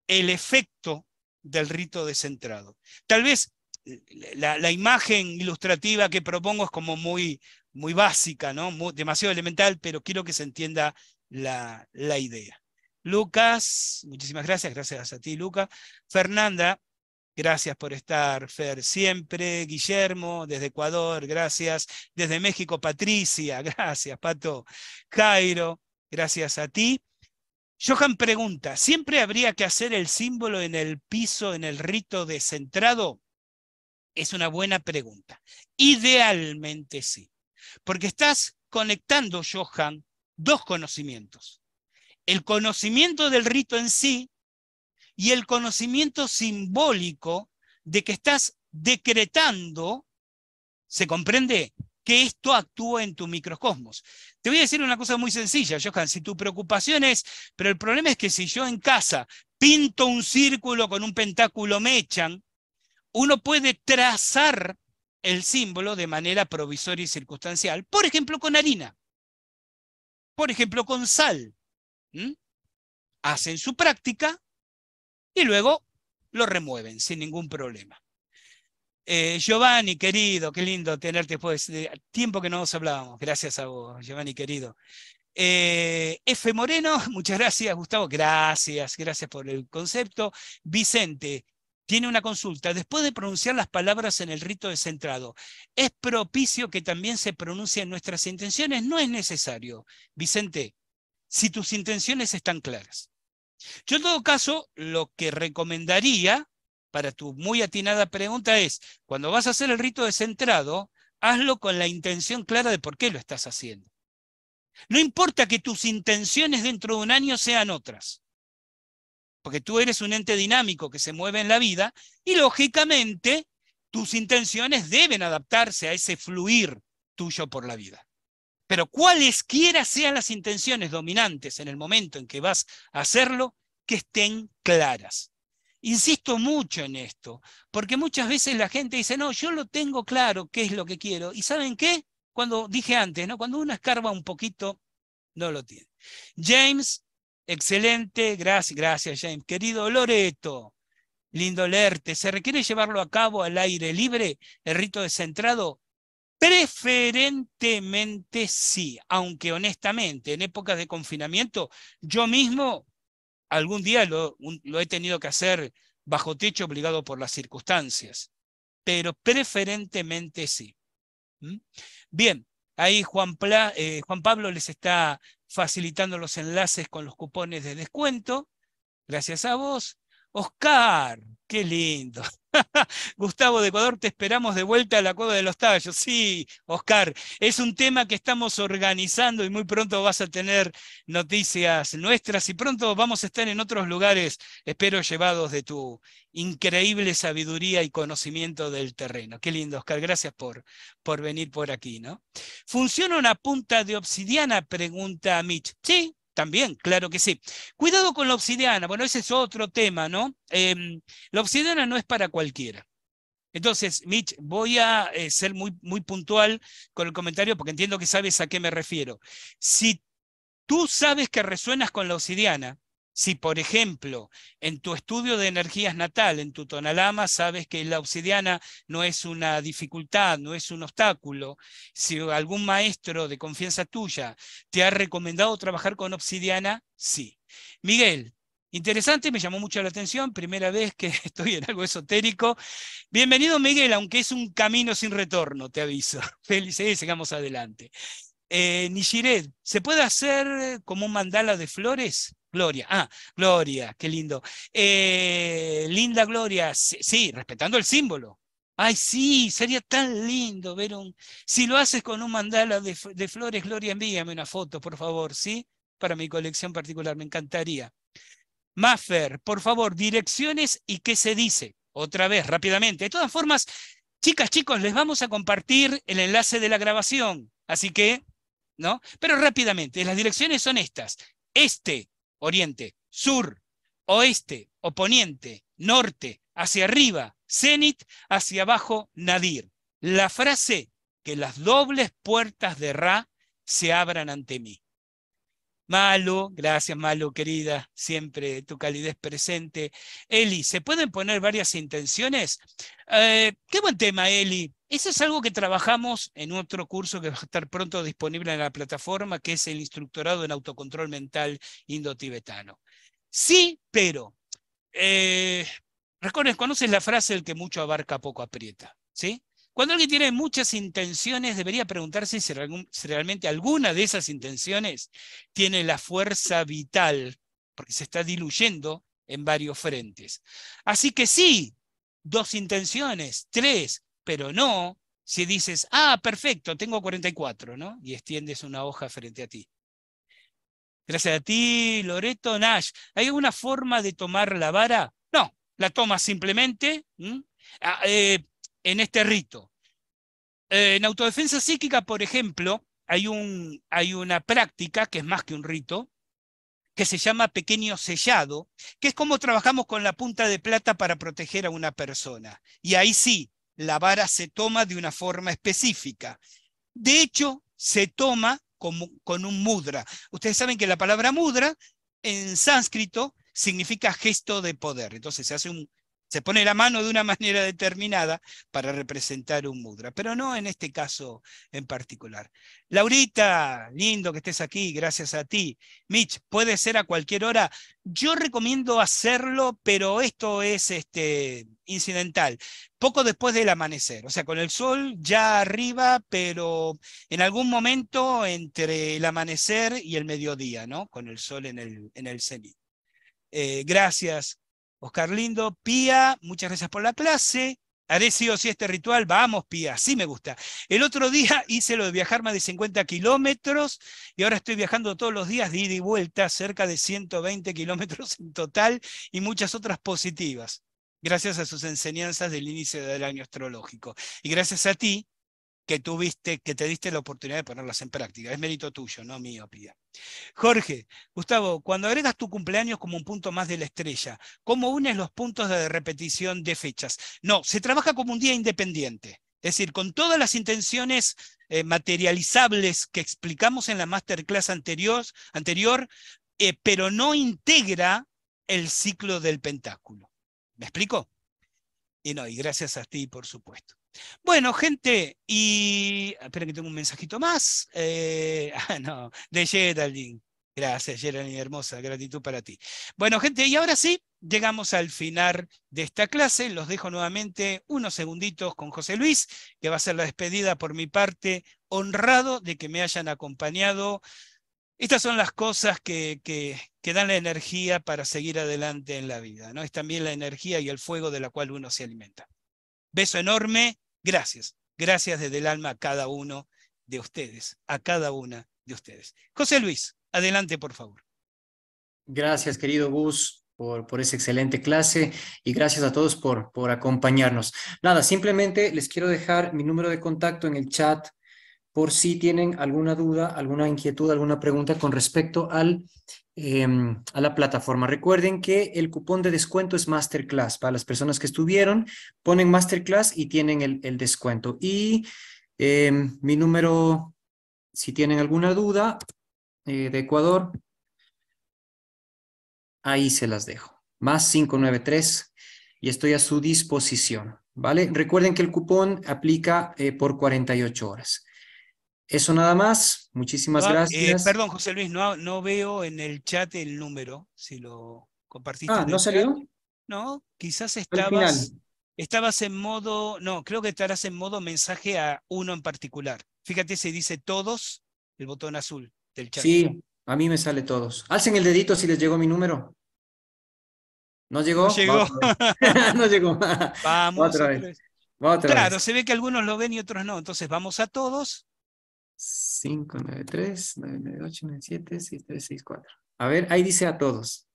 el efecto del rito descentrado. Tal vez eh, la, imagen ilustrativa que propongo es como muy, muy básica, ¿no? demasiado elemental, pero quiero que se entienda la, idea. Lucas, muchísimas gracias, gracias a ti, Lucas. Fernanda, gracias por estar, Fer, siempre. Guillermo, desde Ecuador, gracias. Desde México, Patricia, gracias, Pato. Cairo, gracias a ti. Johan pregunta, ¿siempre habría que hacer el símbolo en el piso en el rito descentrado? Es una buena pregunta. Idealmente sí, porque estás conectando, Johan, dos conocimientos. El conocimiento del rito en sí y el conocimiento simbólico de que estás decretando, ¿se comprende? que esto actúa en tu microcosmos. Te voy a decir una cosa muy sencilla, Johan, si tu preocupación es, pero el problema es que si yo en casa pinto un círculo con un pentáculo mechan, uno puede trazar el símbolo de manera provisoria y circunstancial, por ejemplo con harina, por ejemplo con sal. Hacen su práctica y luego lo remueven sin ningún problema. Eh, Giovanni, querido, qué lindo tenerte después tiempo que no nos hablábamos. Gracias a vos, Giovanni, querido. Eh, F. Moreno, muchas gracias, Gustavo. Gracias, gracias por el concepto. Vicente, tiene una consulta. Después de pronunciar las palabras en el rito descentrado, ¿es propicio que también se pronuncien nuestras intenciones? No es necesario, Vicente, si tus intenciones están claras. Yo en todo caso, lo que recomendaría para tu muy atinada pregunta es, cuando vas a hacer el rito descentrado, hazlo con la intención clara de por qué lo estás haciendo. No importa que tus intenciones dentro de un año sean otras, porque tú eres un ente dinámico que se mueve en la vida y lógicamente tus intenciones deben adaptarse a ese fluir tuyo por la vida. Pero cualesquiera sean las intenciones dominantes en el momento en que vas a hacerlo, que estén claras. Insisto mucho en esto, porque muchas veces la gente dice, no, yo lo tengo claro qué es lo que quiero. ¿Y saben qué? Cuando dije antes, ¿no? Cuando uno escarba un poquito, no lo tiene. James, excelente, gracias, gracias James. Querido Loreto, lindo leerte. ¿Se requiere llevarlo a cabo al aire libre, el rito descentrado? Preferentemente sí, aunque honestamente en épocas de confinamiento yo mismo algún día lo, he tenido que hacer bajo techo obligado por las circunstancias, pero preferentemente sí. ¿Mm? Bien, ahí Juan, eh, Juan Pablo les está facilitando los enlaces con los cupones de descuento. Gracias a vos. Oscar, qué lindo. Gustavo de Ecuador, te esperamos de vuelta a la Cueva de los Tallos. Sí, Oscar, es un tema que estamos organizando y muy pronto vas a tener noticias nuestras y pronto vamos a estar en otros lugares, espero, llevados de tu increíble sabiduría y conocimiento del terreno. Qué lindo, Oscar, gracias por, por venir por aquí, ¿no? ¿Funciona una punta de obsidiana? Pregunta Mitch. Sí, también, claro que sí. Cuidado con la obsidiana, bueno, ese es otro tema, ¿no? Em, la obsidiana no es para cualquiera. Entonces, Mitch, voy a eh, ser muy, muy puntual con el comentario porque entiendo que sabes a qué me refiero. Si tú sabes que resuenas con la obsidiana, si, por ejemplo, en tu estudio de energías natal, en tu tonalama, sabes que la obsidiana no es una dificultad, no es un obstáculo, si algún maestro de confianza tuya te ha recomendado trabajar con obsidiana, sí. Miguel, Interesante, me llamó mucho la atención, primera vez que estoy en algo esotérico. Bienvenido Miguel, aunque es un camino sin retorno, te aviso. Felices, eh, sigamos adelante. Eh, ¿se puede hacer como un mandala de flores? Gloria, ah, Gloria, qué lindo. Eh, linda Gloria, sí, respetando el símbolo. Ay, sí, sería tan lindo ver un... Si lo haces con un mandala de, de flores, Gloria, envíame una foto, por favor, ¿sí? Para mi colección particular, me encantaría. Maffer, por favor, direcciones y qué se dice. Otra vez, rápidamente. De todas formas, chicas, chicos, les vamos a compartir el enlace de la grabación. Así que, ¿no? Pero rápidamente, las direcciones son estas. Este oriente, sur, oeste o poniente, norte, hacia arriba, cenit, hacia abajo, nadir. La frase, que las dobles puertas de Ra se abran ante mí. Malo, gracias Malo, querida, siempre tu calidez presente. Eli, ¿se pueden poner varias intenciones? Eh, qué buen tema, Eli. Eso es algo que trabajamos en otro curso que va a estar pronto disponible en la plataforma, que es el Instructorado en Autocontrol Mental Indo-Tibetano. Sí, pero. Eh, conoces la frase el que mucho abarca poco aprieta, ¿sí? Cuando alguien tiene muchas intenciones, debería preguntarse si, realmente alguna de esas intenciones tiene la fuerza vital, porque se está diluyendo en varios frentes. Así que sí, dos intenciones, tres, pero no si dices, ah, perfecto, tengo 44, ¿no? Y extiendes una hoja frente a ti. Gracias a ti, Loreto Nash. ¿Hay alguna forma de tomar la vara? No, la tomas simplemente ah, eh, en este rito. Eh, en autodefensa psíquica, por ejemplo, hay, un, hay una práctica que es más que un rito, que se llama pequeño sellado, que es como trabajamos con la punta de plata para proteger a una persona. Y ahí sí, la vara se toma de una forma específica. De hecho, se toma con un mudra. Ustedes saben que la palabra mudra en sánscrito significa gesto de poder. Entonces se hace un se pone la mano de una manera determinada para representar un mudra, pero no en este caso en particular. Laurita, lindo que estés aquí, gracias a ti. Mitch, puede ser a cualquier hora. Yo recomiendo hacerlo, pero esto es este, incidental. Poco después del amanecer, o sea, con el sol ya arriba, pero en algún momento entre el amanecer y el mediodía, ¿no? Con el sol en el, en el cenit. Eh, gracias, Oscar Lindo, Pía, muchas gracias por la clase. Haré sí o sí este ritual. Vamos, Pía, sí me gusta. El otro día hice lo de viajar más de 50 kilómetros y ahora estoy viajando todos los días de ida y vuelta, cerca de 120 kilómetros en total y muchas otras positivas, gracias a sus enseñanzas del inicio del año astrológico. Y gracias a ti, que tuviste, que te diste la oportunidad de ponerlas en práctica. Es mérito tuyo, no mío, Pía. Jorge, Gustavo, cuando agregas tu cumpleaños como un punto más de la estrella, ¿cómo unes los puntos de repetición de fechas? No, se trabaja como un día independiente. Es decir, con todas las intenciones eh, materializables que explicamos en la masterclass anterior, anterior eh, pero no integra el ciclo del pentáculo. ¿Me explico? Y no, y gracias a ti, por supuesto. Bueno, gente, y ah, esperen que tengo un mensajito más. Eh, ah, no, de Geraldine. Gracias, Geraldine, hermosa, gratitud para ti. Bueno, gente, y ahora sí, llegamos al final de esta clase. Los dejo nuevamente unos segunditos con José Luis, que va a ser la despedida por mi parte, honrado de que me hayan acompañado. Estas son las cosas que, que, que, dan la energía para seguir adelante en la vida, ¿no? Es también la energía y el fuego de la cual uno se alimenta. Beso enorme. Gracias. Gracias desde el alma a cada uno de ustedes, a cada una de ustedes. José Luis, adelante, por favor. Gracias, querido Gus. Por, por, esa excelente clase y gracias a todos por, por acompañarnos. Nada, simplemente les quiero dejar mi número de contacto en el chat por si tienen alguna duda, alguna inquietud, alguna pregunta con respecto al, em, a la plataforma. Recuerden que el cupón de descuento es Masterclass. Para las personas que estuvieron, ponen Masterclass y tienen el, descuento. Y em, mi número, si tienen alguna duda eh, de Ecuador, ahí se las dejo. Más 593 y estoy a su disposición. ¿Vale? Recuerden que el cupón aplica eh, por 48 horas. Eso nada más. Muchísimas eh, gracias. perdón, José Luis, no, no veo en el chat el número, si lo compartiste. Ah, ¿no salió? No, quizás estabas, estabas en modo, no, creo que estarás en modo mensaje a uno en particular. Fíjate se dice todos, el botón azul del chat. Sí, a mí me sale todos. Alcen el dedito si les llegó mi número. ¿No llegó? No llegó. no llegó. Vamos. Otra vez. Pues. claro, se ve que algunos lo ven y otros no. Entonces vamos a todos 5, 9, 9, 9, 3, 8, 7, 6, 3, 6, 4 A ver, ahí dice a todos.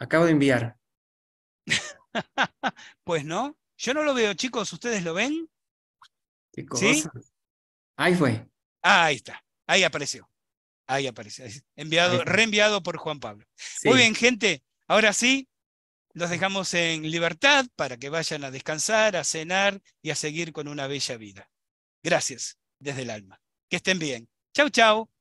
Acabo de enviar. pues no, yo no lo veo, chicos, ¿ustedes lo ven? ¿Qué cosa? ¿Sí? Ahí fue. Ah, ahí está, ahí apareció. Ahí apareció, enviado, reenviado por Juan Pablo. Muy bien, gente, ahora sí, los dejamos en libertad para que vayan a descansar, a cenar y a seguir con una bella vida. Gracias desde el alma. Que estén bien. Chau, chau.